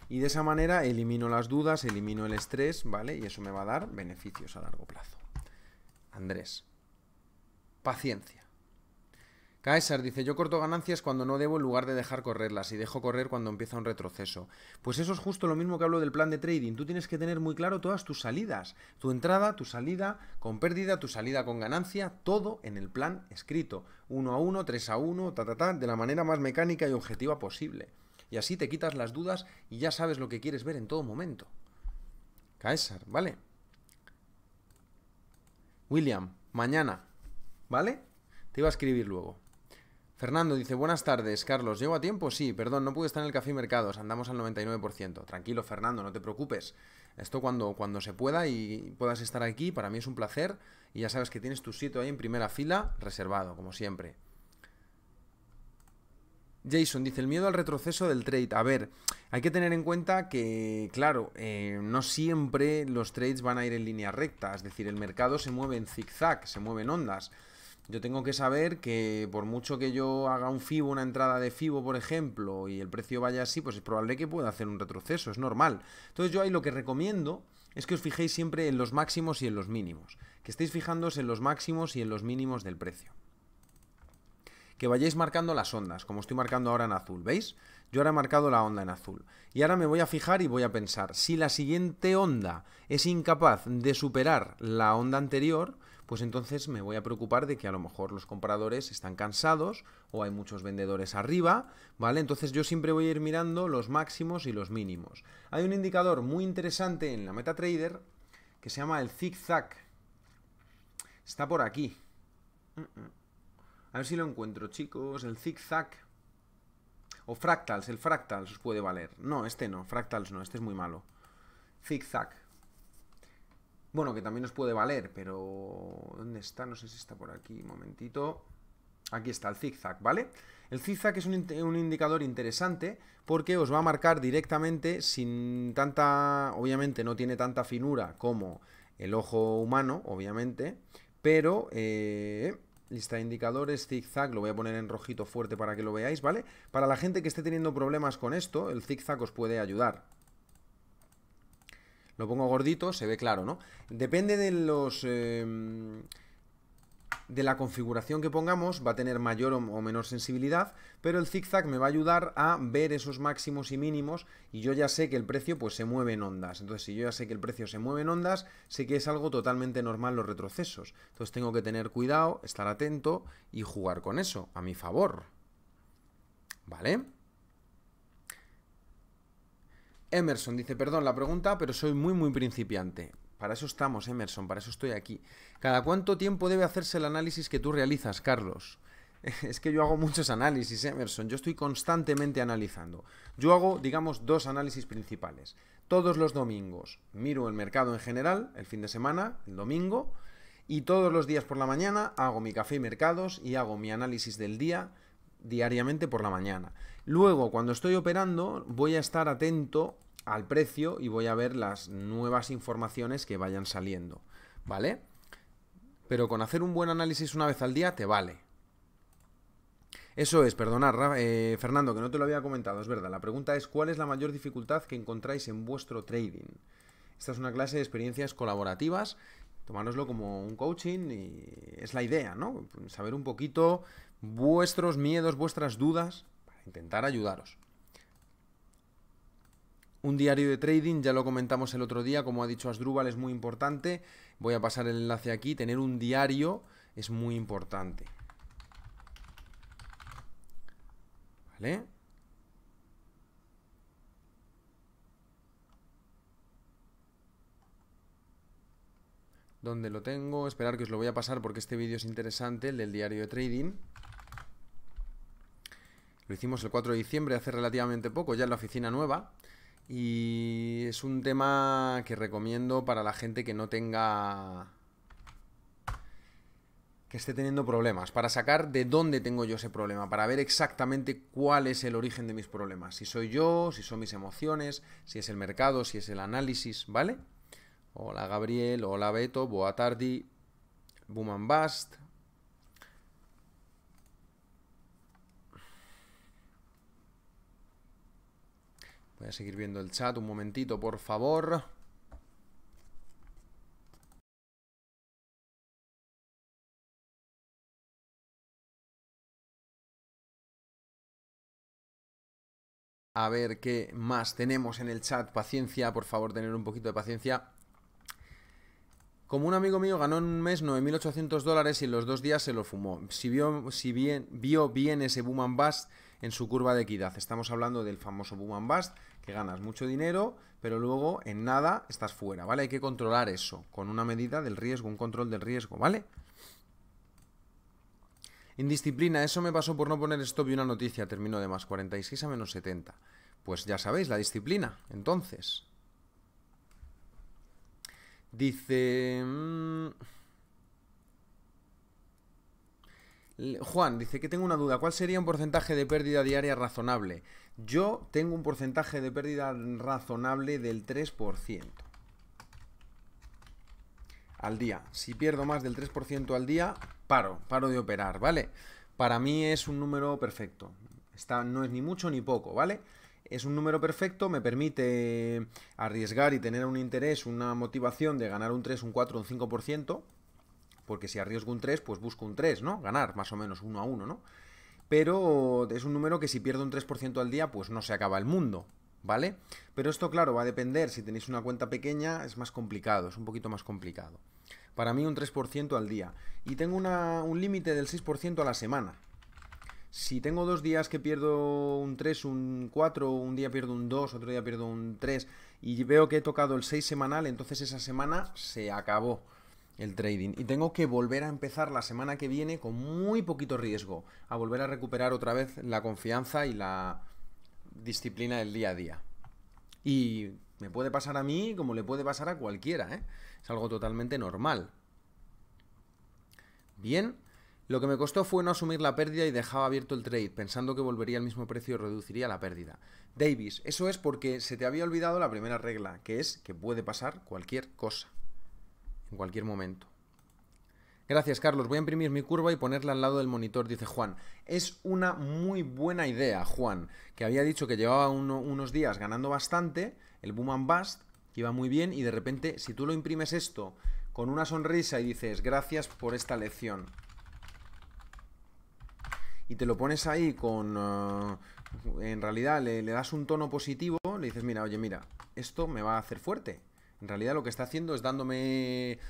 Y de esa manera elimino las dudas, elimino el estrés, ¿vale? Y eso me va a dar beneficios a largo plazo. Andrés, paciencia. Caesar dice, yo corto ganancias cuando no debo en lugar de dejar correrlas y dejo correr cuando empieza un retroceso. Pues eso es justo lo mismo que hablo del plan de trading. Tú tienes que tener muy claro todas tus salidas. Tu entrada, tu salida con pérdida, tu salida con ganancia, todo en el plan escrito. 1 a 1, tres a 1, ta, ta, ta, de la manera más mecánica y objetiva posible. Y así te quitas las dudas y ya sabes lo que quieres ver en todo momento. Caesar, ¿vale? William, mañana, ¿vale? Te iba a escribir luego. Fernando dice, buenas tardes, Carlos. ¿Llevo a tiempo? Sí, perdón, no pude estar en el café mercados. Andamos al 99%. Tranquilo, Fernando, no te preocupes. Esto cuando, cuando se pueda y puedas estar aquí, para mí es un placer. Y ya sabes que tienes tu sitio ahí en primera fila, reservado, como siempre. Jason dice, el miedo al retroceso del trade. A ver, hay que tener en cuenta que, claro, eh, no siempre los trades van a ir en línea recta. Es decir, el mercado se mueve en zigzag, se mueve en ondas. Yo tengo que saber que por mucho que yo haga un FIBO, una entrada de FIBO, por ejemplo, y el precio vaya así, pues es probable que pueda hacer un retroceso, es normal. Entonces yo ahí lo que recomiendo es que os fijéis siempre en los máximos y en los mínimos. Que estéis fijándoos en los máximos y en los mínimos del precio. Que vayáis marcando las ondas, como estoy marcando ahora en azul, ¿veis? Yo ahora he marcado la onda en azul. Y ahora me voy a fijar y voy a pensar, si la siguiente onda es incapaz de superar la onda anterior, pues entonces me voy a preocupar de que a lo mejor los compradores están cansados o hay muchos vendedores arriba, ¿vale? Entonces yo siempre voy a ir mirando los máximos y los mínimos. Hay un indicador muy interesante en la MetaTrader que se llama el zigzag. Está por aquí. Mm, mm. A ver si lo encuentro, chicos. El zigzag. O fractals, el fractals os puede valer. No, este no, fractals no, este es muy malo. Zigzag. Bueno, que también nos puede valer, pero... ¿Dónde está? No sé si está por aquí. Un momentito. Aquí está el zigzag, ¿vale? El zigzag es un, indicador interesante porque os va a marcar directamente sin tanta... Obviamente no tiene tanta finura como el ojo humano, obviamente, pero... lista eh, de indicadores, zigzag, lo voy a poner en rojito fuerte para que lo veáis, ¿vale? Para la gente que esté teniendo problemas con esto, el zigzag os puede ayudar, lo pongo gordito, se ve claro, ¿no? Depende de los... Em, de la configuración que pongamos va a tener mayor o menor sensibilidad, pero el zigzag me va a ayudar a ver esos máximos y mínimos y yo ya sé que el precio pues se mueve en ondas. Entonces, si yo ya sé que el precio se mueve en ondas, sé que es algo totalmente normal los retrocesos. Entonces, tengo que tener cuidado, estar atento y jugar con eso a mi favor. ¿Vale? Emerson dice, perdón la pregunta, pero soy muy, muy principiante. Para eso estamos, Emerson, para eso estoy aquí. ¿Cada cuánto tiempo debe hacerse el análisis que tú realizas, Carlos? Es que yo hago muchos análisis, Emerson. Yo estoy constantemente analizando. Yo hago, digamos, dos análisis principales. Todos los domingos miro el mercado en general, el fin de semana, el domingo, y todos los días por la mañana hago mi café y mercados y hago mi análisis del día diariamente por la mañana. Luego, cuando estoy operando, voy a estar atento al precio y voy a ver las nuevas informaciones que vayan saliendo, ¿vale? Pero con hacer un buen análisis una vez al día te vale. Eso es, perdonad, eh, Fernando, que no te lo había comentado, es verdad. La pregunta es, ¿cuál es la mayor dificultad que encontráis en vuestro trading? Esta es una clase de experiencias colaborativas Tomároslo como un coaching y es la idea, ¿no? Saber un poquito vuestros miedos, vuestras dudas, para intentar ayudaros. Un diario de trading, ya lo comentamos el otro día, como ha dicho Asdrúbal, es muy importante. Voy a pasar el enlace aquí. Tener un diario es muy importante. ¿Vale? ¿Dónde lo tengo? Esperar que os lo voy a pasar porque este vídeo es interesante, el del diario de trading. Lo hicimos el 4 de diciembre, hace relativamente poco, ya en la oficina nueva. Y es un tema que recomiendo para la gente que no tenga... que esté teniendo problemas, para sacar de dónde tengo yo ese problema, para ver exactamente cuál es el origen de mis problemas. Si soy yo, si son mis emociones, si es el mercado, si es el análisis, ¿vale? Hola Gabriel, hola Beto, boa tardi, boom and bust, Voy a seguir viendo el chat un momentito, por favor. A ver qué más tenemos en el chat. Paciencia, por favor, tener un poquito de paciencia. Como un amigo mío ganó en un mes 9.800 dólares y en los dos días se lo fumó. Si, vio, si bien, vio bien ese boom and bust, en su curva de equidad. Estamos hablando del famoso boom and bust, que ganas mucho dinero, pero luego en nada estás fuera, ¿vale? Hay que controlar eso con una medida del riesgo, un control del riesgo, ¿vale? Indisciplina, eso me pasó por no poner stop y una noticia, termino de más 46 a menos 70. Pues ya sabéis, la disciplina, entonces. Dice... Mm, Juan dice que tengo una duda. ¿Cuál sería un porcentaje de pérdida diaria razonable? Yo tengo un porcentaje de pérdida razonable del 3% al día. Si pierdo más del 3% al día, paro, paro de operar, ¿vale? Para mí es un número perfecto. no es ni mucho ni poco, ¿vale? Es un número perfecto, me permite arriesgar y tener un interés, una motivación de ganar un 3, un 4, un 5%, porque si arriesgo un 3, pues busco un 3, ¿no? Ganar, más o menos, uno a uno, ¿no? Pero es un número que si pierdo un 3% al día, pues no se acaba el mundo, ¿vale? Pero esto, claro, va a depender. Si tenéis una cuenta pequeña, es más complicado, es un poquito más complicado. Para mí un 3% al día. Y tengo un límite del 6% a la semana. Si tengo dos días que pierdo un 3, un 4, un día pierdo un 2, otro día pierdo un 3 y veo que he tocado el 6 semanal, entonces esa semana se acabó el trading. Y tengo que volver a empezar la semana que viene con muy poquito riesgo, a volver a recuperar otra vez la confianza y la disciplina del día a día. Y me puede pasar a mí como le puede pasar a cualquiera, ¿eh? es algo totalmente normal. Bien, lo que me costó fue no asumir la pérdida y dejaba abierto el trade, pensando que volvería al mismo precio y reduciría la pérdida. Davis, eso es porque se te había olvidado la primera regla, que es que puede pasar cualquier cosa en cualquier momento. Gracias, Carlos. Voy a imprimir mi curva y ponerla al lado del monitor, dice Juan. Es una muy buena idea, Juan, que había dicho que llevaba unos días ganando bastante, el boom and bust, que iba muy bien, y de repente, si tú lo imprimes esto con una sonrisa y dices, gracias por esta lección, y te lo pones ahí con... Eh, en realidad le, le das un tono positivo, le dices, mira, oye, mira, esto me va a hacer fuerte, en realidad lo que está haciendo es dándome...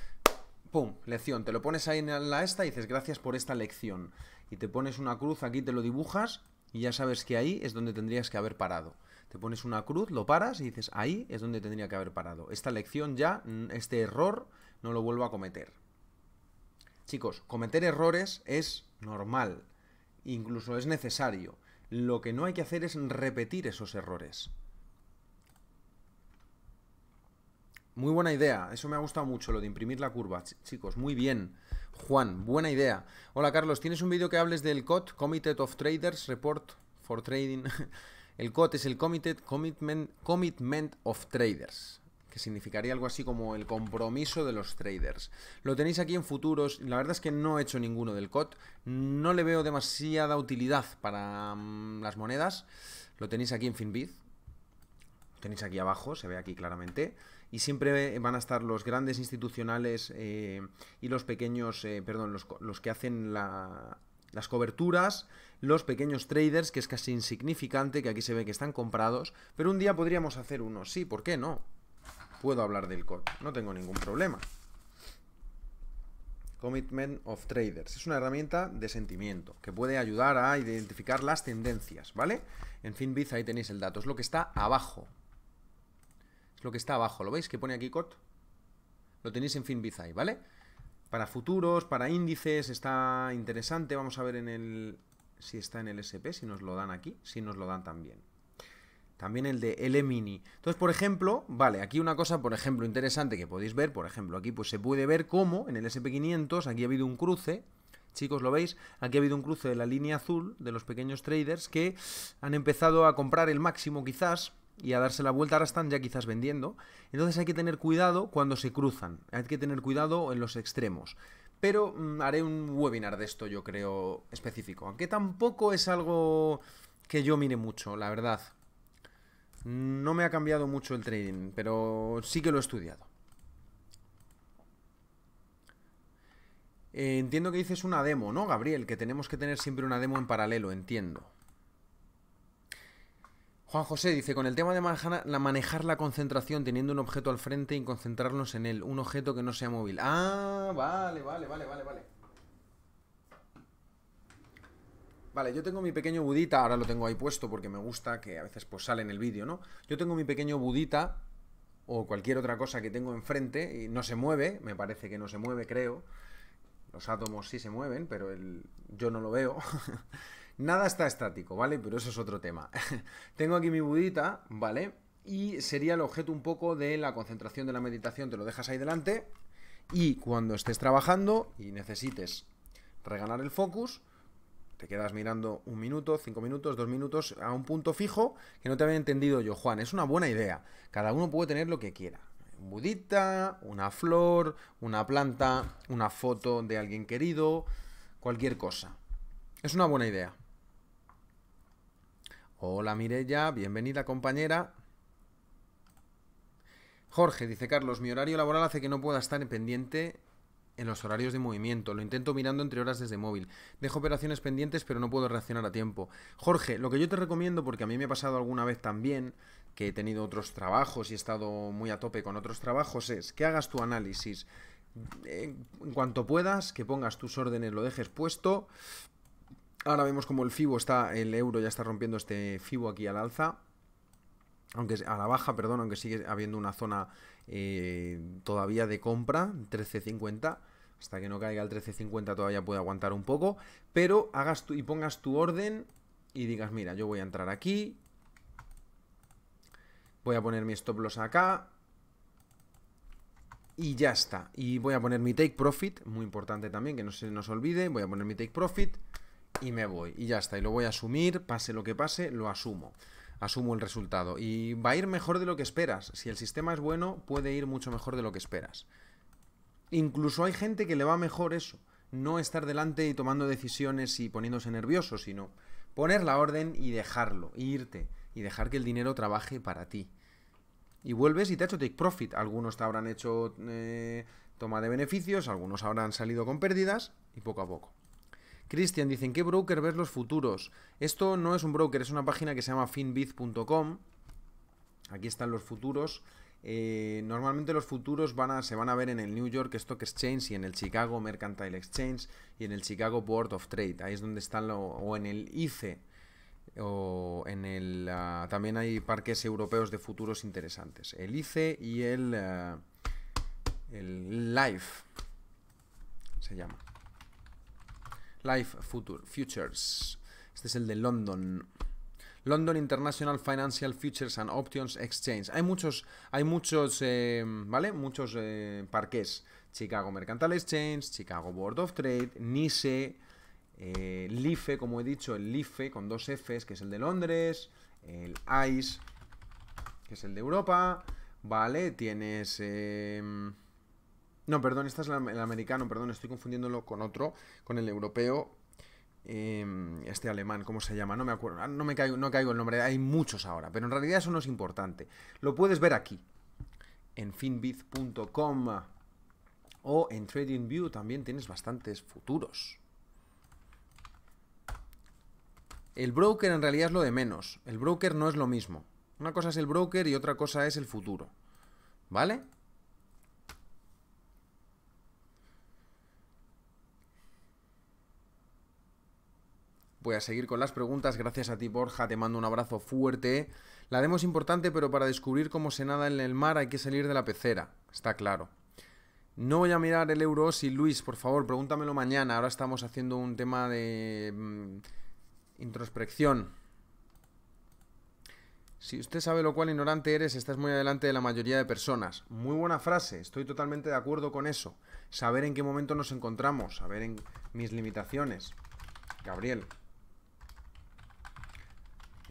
¡Pum! Lección. Te lo pones ahí en la esta y dices gracias por esta lección. Y te pones una cruz, aquí te lo dibujas y ya sabes que ahí es donde tendrías que haber parado. Te pones una cruz, lo paras y dices ahí es donde tendría que haber parado. Esta lección ya, este error, no lo vuelvo a cometer. Chicos, cometer errores es normal, incluso es necesario. Lo que no hay que hacer es repetir esos errores. Muy buena idea. Eso me ha gustado mucho, lo de imprimir la curva, chicos. Muy bien. Juan, buena idea. Hola, Carlos. ¿Tienes un vídeo que hables del COT, Committed of Traders Report for Trading? el COT es el Committed Commitment, of Traders, que significaría algo así como el compromiso de los traders. Lo tenéis aquí en futuros. La verdad es que no he hecho ninguno del COT. No le veo demasiada utilidad para mm, las monedas. Lo tenéis aquí en Finbid. Lo tenéis aquí abajo, se ve aquí claramente y siempre van a estar los grandes institucionales eh, y los pequeños, eh, perdón, los, que hacen las coberturas, los pequeños traders, que es casi insignificante, que aquí se ve que están comprados, pero un día podríamos hacer uno, sí, ¿por qué no? Puedo hablar del code, no tengo ningún problema. Commitment of Traders. Es una herramienta de sentimiento que puede ayudar a identificar las tendencias, ¿vale? En FinBiz ahí tenéis el dato, es lo que está abajo, lo que está abajo. ¿Lo veis? Que pone aquí COT. Lo tenéis en FinBizAI, ¿vale? Para futuros, para índices, está interesante. Vamos a ver en el si está en el SP, si nos lo dan aquí, si nos lo dan también. También el de L mini. Entonces, por ejemplo, vale, aquí una cosa, por ejemplo, interesante que podéis ver, por ejemplo, aquí pues se puede ver cómo en el SP500, aquí ha habido un cruce, chicos, ¿lo veis? Aquí ha habido un cruce de la línea azul de los pequeños traders que han empezado a comprar el máximo quizás, y a darse la vuelta, ahora están ya quizás vendiendo. Entonces hay que tener cuidado cuando se cruzan, hay que tener cuidado en los extremos. Pero mm, haré un webinar de esto, yo creo, específico. Aunque tampoco es algo que yo mire mucho, la verdad. No me ha cambiado mucho el trading, pero sí que lo he estudiado. Eh, entiendo que dices una demo, ¿no, Gabriel? Que tenemos que tener siempre una demo en paralelo, entiendo. Juan José dice, con el tema de manejar la, manejar la concentración teniendo un objeto al frente y concentrarnos en él, un objeto que no sea móvil. Ah, vale, vale, vale, vale, vale. Vale, yo tengo mi pequeño budita, ahora lo tengo ahí puesto porque me gusta que a veces pues sale en el vídeo, ¿no? Yo tengo mi pequeño budita o cualquier otra cosa que tengo enfrente y no se mueve, me parece que no se mueve, creo. Los átomos sí se mueven, pero el... yo no lo veo. Nada está estático, ¿vale? Pero eso es otro tema. Tengo aquí mi budita, ¿vale? Y sería el objeto un poco de la concentración de la meditación, te lo dejas ahí delante y cuando estés trabajando y necesites reganar el focus, te quedas mirando un minuto, cinco minutos, dos minutos a un punto fijo que no te había entendido yo, Juan. Es una buena idea. Cada uno puede tener lo que quiera. budita, una flor, una planta, una foto de alguien querido, cualquier cosa. Es una buena idea. Hola Mirella, bienvenida compañera. Jorge dice Carlos, mi horario laboral hace que no pueda estar pendiente en los horarios de movimiento. Lo intento mirando entre horas desde móvil. Dejo operaciones pendientes pero no puedo reaccionar a tiempo. Jorge, lo que yo te recomiendo, porque a mí me ha pasado alguna vez también, que he tenido otros trabajos y he estado muy a tope con otros trabajos, es que hagas tu análisis. Eh, en cuanto puedas, que pongas tus órdenes, lo dejes puesto, Ahora vemos como el FIBO está, el euro ya está rompiendo este FIBO aquí al alza. Aunque a la baja, perdón, aunque sigue habiendo una zona eh, todavía de compra, 1350 hasta que no caiga el 1350 todavía puede aguantar un poco, pero hagas tú y pongas tu orden y digas, mira, yo voy a entrar aquí, voy a poner mi stop loss acá y ya está. Y voy a poner mi take profit, muy importante también que no se nos olvide, voy a poner mi take profit y me voy. Y ya está, y lo voy a asumir, pase lo que pase, lo asumo. Asumo el resultado. Y va a ir mejor de lo que esperas. Si el sistema es bueno, puede ir mucho mejor de lo que esperas. Incluso hay gente que le va mejor eso. No estar delante y tomando decisiones y poniéndose nervioso, sino poner la orden y dejarlo, e irte, y dejar que el dinero trabaje para ti. Y vuelves y te ha hecho take profit. Algunos te habrán hecho eh, toma de beneficios, algunos habrán salido con pérdidas, y poco a poco. Cristian, dicen, ¿qué broker ver los futuros? Esto no es un broker, es una página que se llama finbiz.com. Aquí están los futuros. Eh, normalmente los futuros se van a ver en el New York Stock Exchange y en el Chicago Mercantile Exchange y en el Chicago Board of Trade. Ahí es donde están, o en el ICE. O en el, ah, también hay parques europeos de futuros interesantes. El ICE y el, ah, el LIFE se llama. Life Future, Futures. Este es el de London. London International Financial Futures and Options Exchange. Hay muchos, hay muchos, eh, ¿vale? Muchos eh, parques. Chicago Mercantile Exchange, Chicago Board of Trade, NICE, eh, LIFE, como he dicho, el LIFE con dos Fs, que es el de Londres, el ICE, que es el de Europa, ¿vale? Tienes... Em, no, perdón, este es el americano, perdón, estoy confundiéndolo con otro, con el europeo, em, este alemán, ¿cómo se llama? No me acuerdo, ah, no me caigo, no caigo el nombre, hay muchos ahora, pero en realidad eso no es importante. Lo puedes ver aquí, en finbiz.com o en TradingView también tienes bastantes futuros. El broker en realidad es lo de menos, el broker no es lo mismo. Una cosa es el broker y otra cosa es el futuro, ¿vale? Voy a seguir con las preguntas. Gracias a ti, Borja. Te mando un abrazo fuerte. La demo es importante, pero para descubrir cómo se nada en el mar hay que salir de la pecera. Está claro. No voy a mirar el euro si Luis, por favor, pregúntamelo mañana. Ahora estamos haciendo un tema de mm, introspección. Si usted sabe lo cual ignorante eres, estás muy adelante de la mayoría de personas. Muy buena frase, estoy totalmente de acuerdo con eso. Saber en qué momento nos encontramos, saber en mis limitaciones. Gabriel,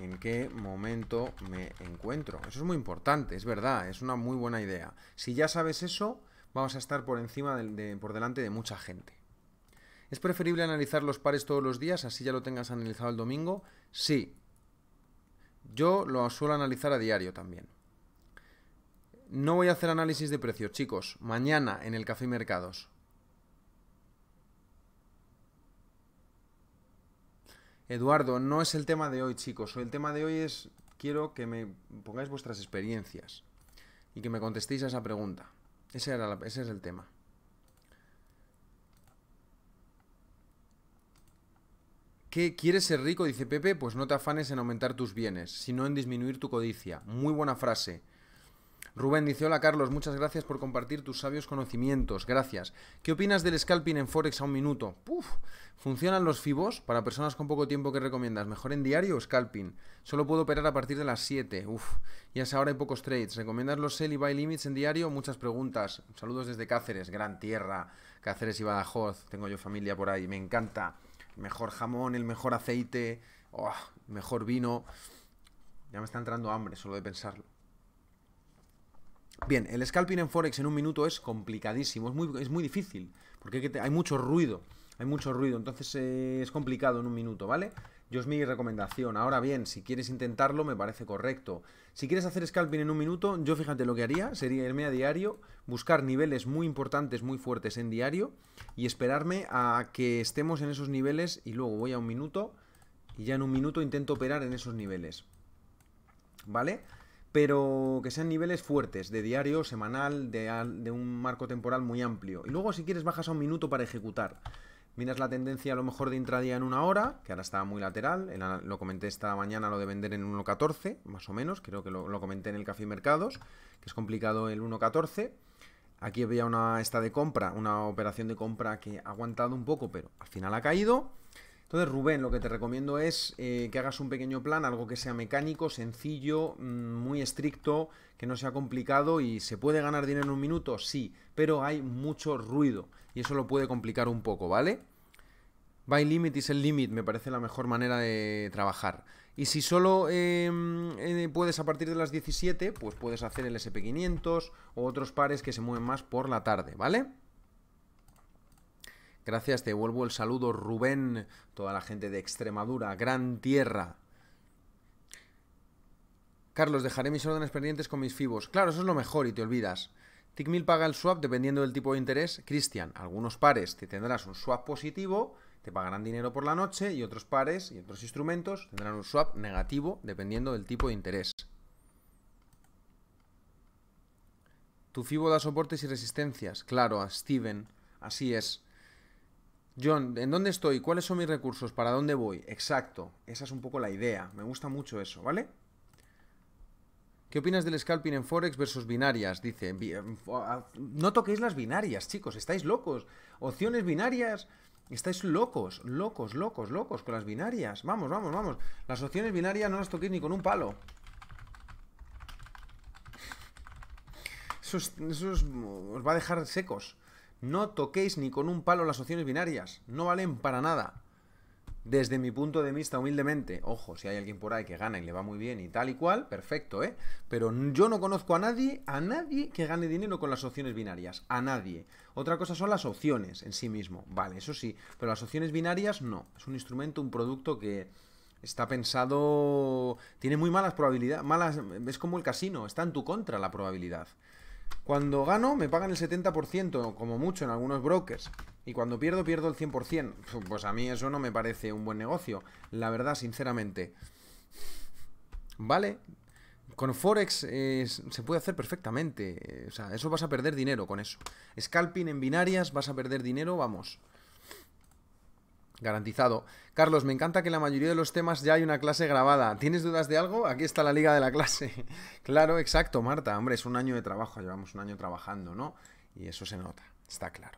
en qué momento me encuentro. Eso es muy importante, es verdad, es una muy buena idea. Si ya sabes eso, vamos a estar por encima por delante de mucha gente. ¿Es preferible analizar los pares todos los días, así ya lo tengas analizado el domingo? Sí. Yo lo suelo analizar a diario también. No voy a hacer análisis de precios, chicos. Mañana en el Café Mercados. Eduardo, no es el tema de hoy, chicos. El tema de hoy es, quiero que me pongáis vuestras experiencias y que me contestéis a esa pregunta. Ese, era es el tema. ¿Qué quieres ser rico? Dice Pepe, pues no te afanes en aumentar tus bienes, sino en disminuir tu codicia. Muy buena frase. Rubén dice, hola Carlos, muchas gracias por compartir tus sabios conocimientos, gracias. ¿Qué opinas del scalping en Forex a un minuto? ¿funcionan los FIBOS? Para personas con poco tiempo, ¿qué recomiendas? ¿Mejor en diario o scalping? Solo puedo operar a partir de las 7, uf, y hasta ahora hay pocos trades. ¿Recomiendas los sell y buy limits en diario? Muchas preguntas. Saludos desde Cáceres, gran tierra, Cáceres y Badajoz, tengo yo familia por ahí, me encanta. mejor jamón, el mejor aceite, oh, mejor vino. Ya me está entrando hambre solo de pensarlo. Bien, el scalping en Forex en un minuto es complicadísimo, es muy, difícil, porque hay, mucho ruido, hay mucho ruido, entonces eh, es complicado en un minuto, ¿vale? Yo es mi recomendación. Ahora bien, si quieres intentarlo, me parece correcto. Si quieres hacer scalping en un minuto, yo fíjate lo que haría, sería irme a diario, buscar niveles muy importantes, muy fuertes en diario, y esperarme a que estemos en esos niveles, y luego voy a un minuto, y ya en un minuto intento operar en esos niveles. ¿Vale? pero que sean niveles fuertes, de diario, semanal, de, un marco temporal muy amplio. Y luego, si quieres, bajas a un minuto para ejecutar. Miras la tendencia a lo mejor de intradía en una hora, que ahora está muy lateral. lo comenté esta mañana, lo de vender en 1.14, más o menos. Creo que lo, comenté en el Café Mercados, que es complicado el 1.14. Aquí había una esta de compra, una operación de compra que ha aguantado un poco, pero al final ha caído. Entonces, Rubén, lo que te recomiendo es eh, que hagas un pequeño plan, algo que sea mecánico, sencillo, mm, muy estricto, que no sea complicado y se puede ganar dinero en un minuto, sí, pero hay mucho ruido y eso lo puede complicar un poco, ¿vale? By limit is el limit, me parece la mejor manera de trabajar. Y si solo em, eh, puedes a partir de las 17, pues puedes hacer el SP500 o otros pares que se mueven más por la tarde, ¿vale? Gracias, te vuelvo el saludo Rubén, toda la gente de Extremadura, gran tierra. Carlos, dejaré mis órdenes pendientes con mis fibos. Claro, eso es lo mejor y te olvidas. Tickmill paga el swap dependiendo del tipo de interés. Cristian, algunos pares te tendrás un swap positivo, te pagarán dinero por la noche y otros pares y otros instrumentos tendrán un swap negativo dependiendo del tipo de interés. Tu FIBO da soportes y resistencias. Claro, a Steven, así es. John, ¿en dónde estoy? ¿Cuáles son mis recursos? ¿Para dónde voy? Exacto. Esa es un poco la idea. Me gusta mucho eso, ¿vale? ¿Qué opinas del scalping en Forex versus binarias? Dice, ah, no toquéis las binarias, chicos, estáis locos. Opciones binarias, estáis locos, locos, locos, locos con las binarias. Vamos, vamos, vamos. Las opciones binarias no las toquéis ni con un palo. Eso, os va a dejar secos. No toquéis ni con un palo las opciones binarias. No valen para nada. Desde mi punto de vista, humildemente, ojo, si hay alguien por ahí que gana y le va muy bien y tal y cual, perfecto, ¿eh? Pero yo no conozco a nadie, a nadie que gane dinero con las opciones binarias, a nadie. Otra cosa son las opciones en sí mismo, vale, eso sí, pero las opciones binarias no. Es un instrumento, un producto que, está pensado. Tiene muy malas probabilidades. Malas, es como el casino, está en tu contra la probabilidad. Cuando gano me pagan el 70%, como mucho en algunos brokers. Y cuando pierdo, pierdo el 100%. Pues a mí eso no me parece un buen negocio. La verdad, sinceramente. Vale. Con Forex eh, se puede hacer perfectamente. O sea, eso vas a perder dinero con eso. Scalping en binarias, vas a perder dinero, vamos. Garantizado. Carlos, me encanta que la mayoría de los temas ya hay una clase grabada. ¿Tienes dudas de algo? Aquí está la liga de la clase. claro, exacto, Marta. Hombre, es un año de trabajo, llevamos un año trabajando, ¿no? Y eso se nota, está claro.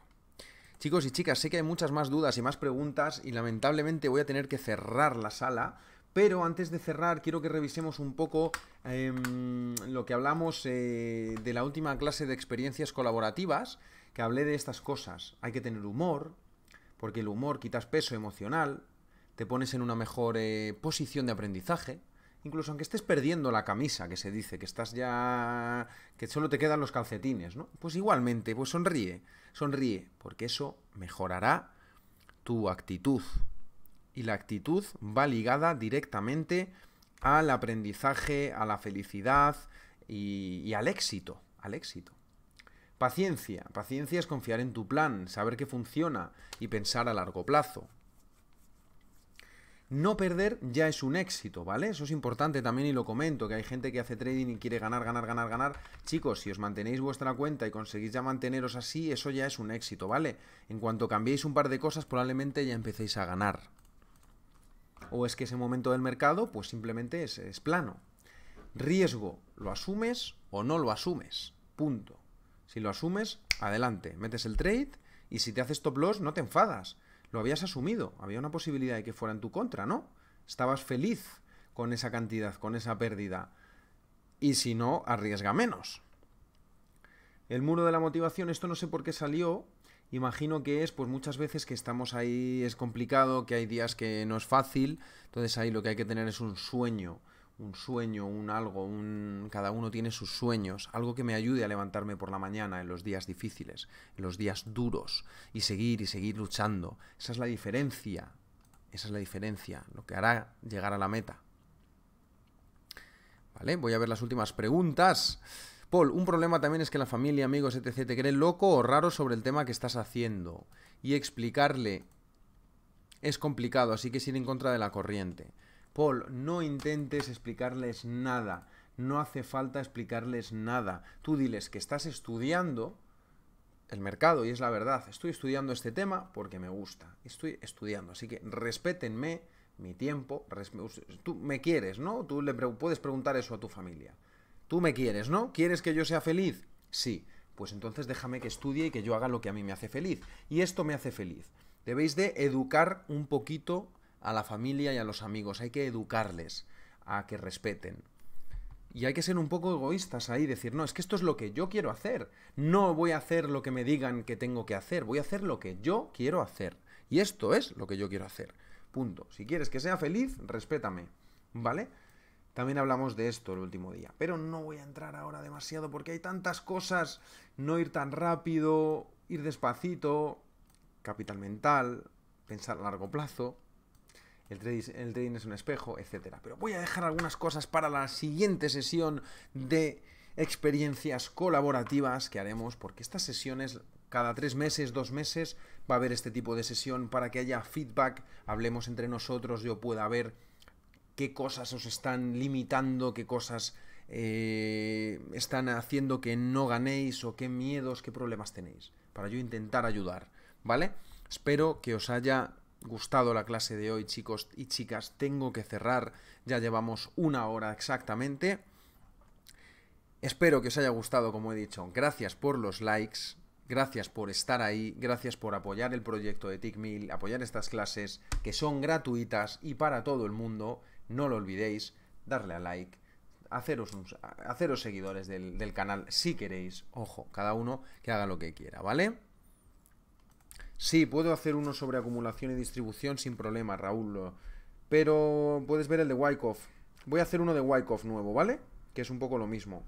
Chicos y chicas, sé que hay muchas más dudas y más preguntas y lamentablemente voy a tener que cerrar la sala. Pero antes de cerrar, quiero que revisemos un poco em, lo que hablamos eh, de la última clase de experiencias colaborativas, que hablé de estas cosas. Hay que tener humor, porque el humor quitas peso emocional, te pones en una mejor eh, posición de aprendizaje, incluso aunque estés perdiendo la camisa, que se dice, que estás ya. que solo te quedan los calcetines, ¿no? Pues igualmente, pues sonríe, sonríe, porque eso mejorará tu actitud. Y la actitud va ligada directamente al aprendizaje, a la felicidad y, y al éxito, al éxito. Paciencia. Paciencia es confiar en tu plan, saber que funciona y pensar a largo plazo. No perder ya es un éxito, ¿vale? Eso es importante también y lo comento, que hay gente que hace trading y quiere ganar, ganar, ganar, ganar. Chicos, si os mantenéis vuestra cuenta y conseguís ya manteneros así, eso ya es un éxito, ¿vale? En cuanto cambiéis un par de cosas, probablemente ya empecéis a ganar. O es que ese momento del mercado, pues simplemente es, es plano. Riesgo, ¿lo asumes o no lo asumes? Punto. Si lo asumes, adelante, metes el trade y si te haces stop loss no te enfadas. Lo habías asumido, había una posibilidad de que fuera en tu contra, ¿no? Estabas feliz con esa cantidad, con esa pérdida. Y si no, arriesga menos. El muro de la motivación, esto no sé por qué salió. Imagino que es, pues muchas veces que estamos ahí, es complicado, que hay días que no es fácil. Entonces ahí lo que hay que tener es un sueño un sueño, un algo, un... cada uno tiene sus sueños, algo que me ayude a levantarme por la mañana en los días difíciles, en los días duros, y seguir y seguir luchando. Esa es la diferencia, esa es la diferencia, lo que hará llegar a la meta. ¿Vale? Voy a ver las últimas preguntas. Paul, un problema también es que la familia, amigos, etc., te creen loco o raro sobre el tema que estás haciendo. Y explicarle es complicado, así que es ir en contra de la corriente. Paul, no intentes explicarles nada, no hace falta explicarles nada. Tú diles que estás estudiando el mercado y es la verdad, estoy estudiando este tema porque me gusta, estoy estudiando, así que respétenme mi tiempo, tú me quieres, ¿no? Tú le puedes preguntar eso a tu familia. Tú me quieres, ¿no? ¿Quieres que yo sea feliz? Sí, pues entonces déjame que estudie y que yo haga lo que a mí me hace feliz. Y esto me hace feliz. Debéis de educar un poquito a la familia y a los amigos, hay que educarles a que respeten. Y hay que ser un poco egoístas ahí, decir, no, es que esto es lo que yo quiero hacer. No voy a hacer lo que me digan que tengo que hacer, voy a hacer lo que yo quiero hacer. Y esto es lo que yo quiero hacer. Punto. Si quieres que sea feliz, respétame. ¿Vale? También hablamos de esto el último día. Pero no voy a entrar ahora demasiado porque hay tantas cosas. No ir tan rápido, ir despacito, capital mental, pensar a largo plazo el trading, es un espejo, etcétera. Pero voy a dejar algunas cosas para la siguiente sesión de experiencias colaborativas que haremos, porque estas sesiones cada tres meses, dos meses, va a haber este tipo de sesión para que haya feedback, hablemos entre nosotros, yo pueda ver qué cosas os están limitando, qué cosas eh, están haciendo que no ganéis o qué miedos, qué problemas tenéis, para yo intentar ayudar, ¿vale? Espero que os haya gustado la clase de hoy, chicos y chicas. Tengo que cerrar, ya llevamos una hora exactamente. Espero que os haya gustado, como he dicho. Gracias por los likes, gracias por estar ahí, gracias por apoyar el proyecto de TICMIL, apoyar estas clases que son gratuitas y para todo el mundo. No lo olvidéis, darle a like, haceros, seguidores del canal si queréis. Ojo, cada uno que haga lo que quiera, ¿vale? Sí, puedo hacer uno sobre acumulación y distribución sin problema, Raúl. Pero puedes ver el de Wyckoff. Voy a hacer uno de Wyckoff nuevo, ¿vale? Que es un poco lo mismo.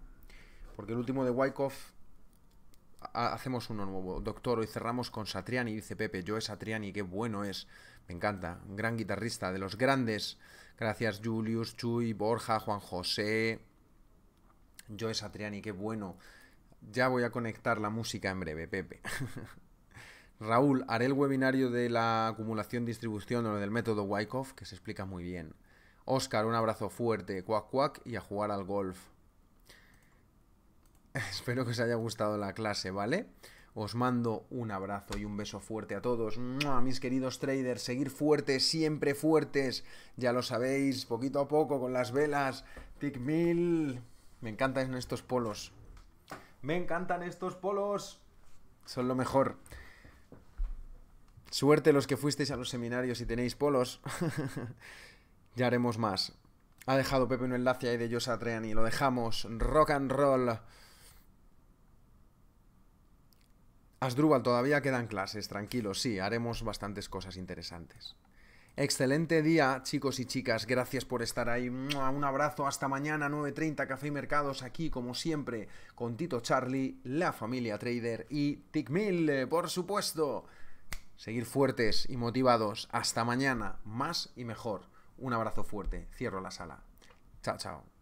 Porque el último de Wyckoff hacemos uno nuevo. Doctor, hoy cerramos con Satriani, dice Pepe. yo es Satriani, qué bueno es. Me encanta. gran guitarrista, de los grandes. Gracias, Julius, Chuy, Borja, Juan José. yo es Satriani, qué bueno. Ya voy a conectar la música en breve, Pepe. Raúl, haré el webinario de la acumulación distribución o del método Wyckoff, que se explica muy bien. Oscar, un abrazo fuerte, cuac cuac y a jugar al golf. Espero que os haya gustado la clase, ¿vale? Os mando un abrazo y un beso fuerte a todos. a Mis queridos traders, seguir fuertes, siempre fuertes. Ya lo sabéis, poquito a poco con las velas. Tic mil. Me encantan estos polos. Me encantan estos polos. Son lo mejor. Suerte los que fuisteis a los seminarios y tenéis polos. ya haremos más. Ha dejado Pepe un enlace ahí de Yosa Treani. Lo dejamos. Rock and roll. Asdrúbal, todavía quedan clases, tranquilos. Sí, haremos bastantes cosas interesantes. Excelente día, chicos y chicas. Gracias por estar ahí. Un abrazo. Hasta mañana, 9.30, Café y Mercados, aquí, como siempre, con Tito Charlie, la familia Trader y TicMil, eh, por supuesto seguir fuertes y motivados. Hasta mañana, más y mejor. Un abrazo fuerte. Cierro la sala. Chao, chao.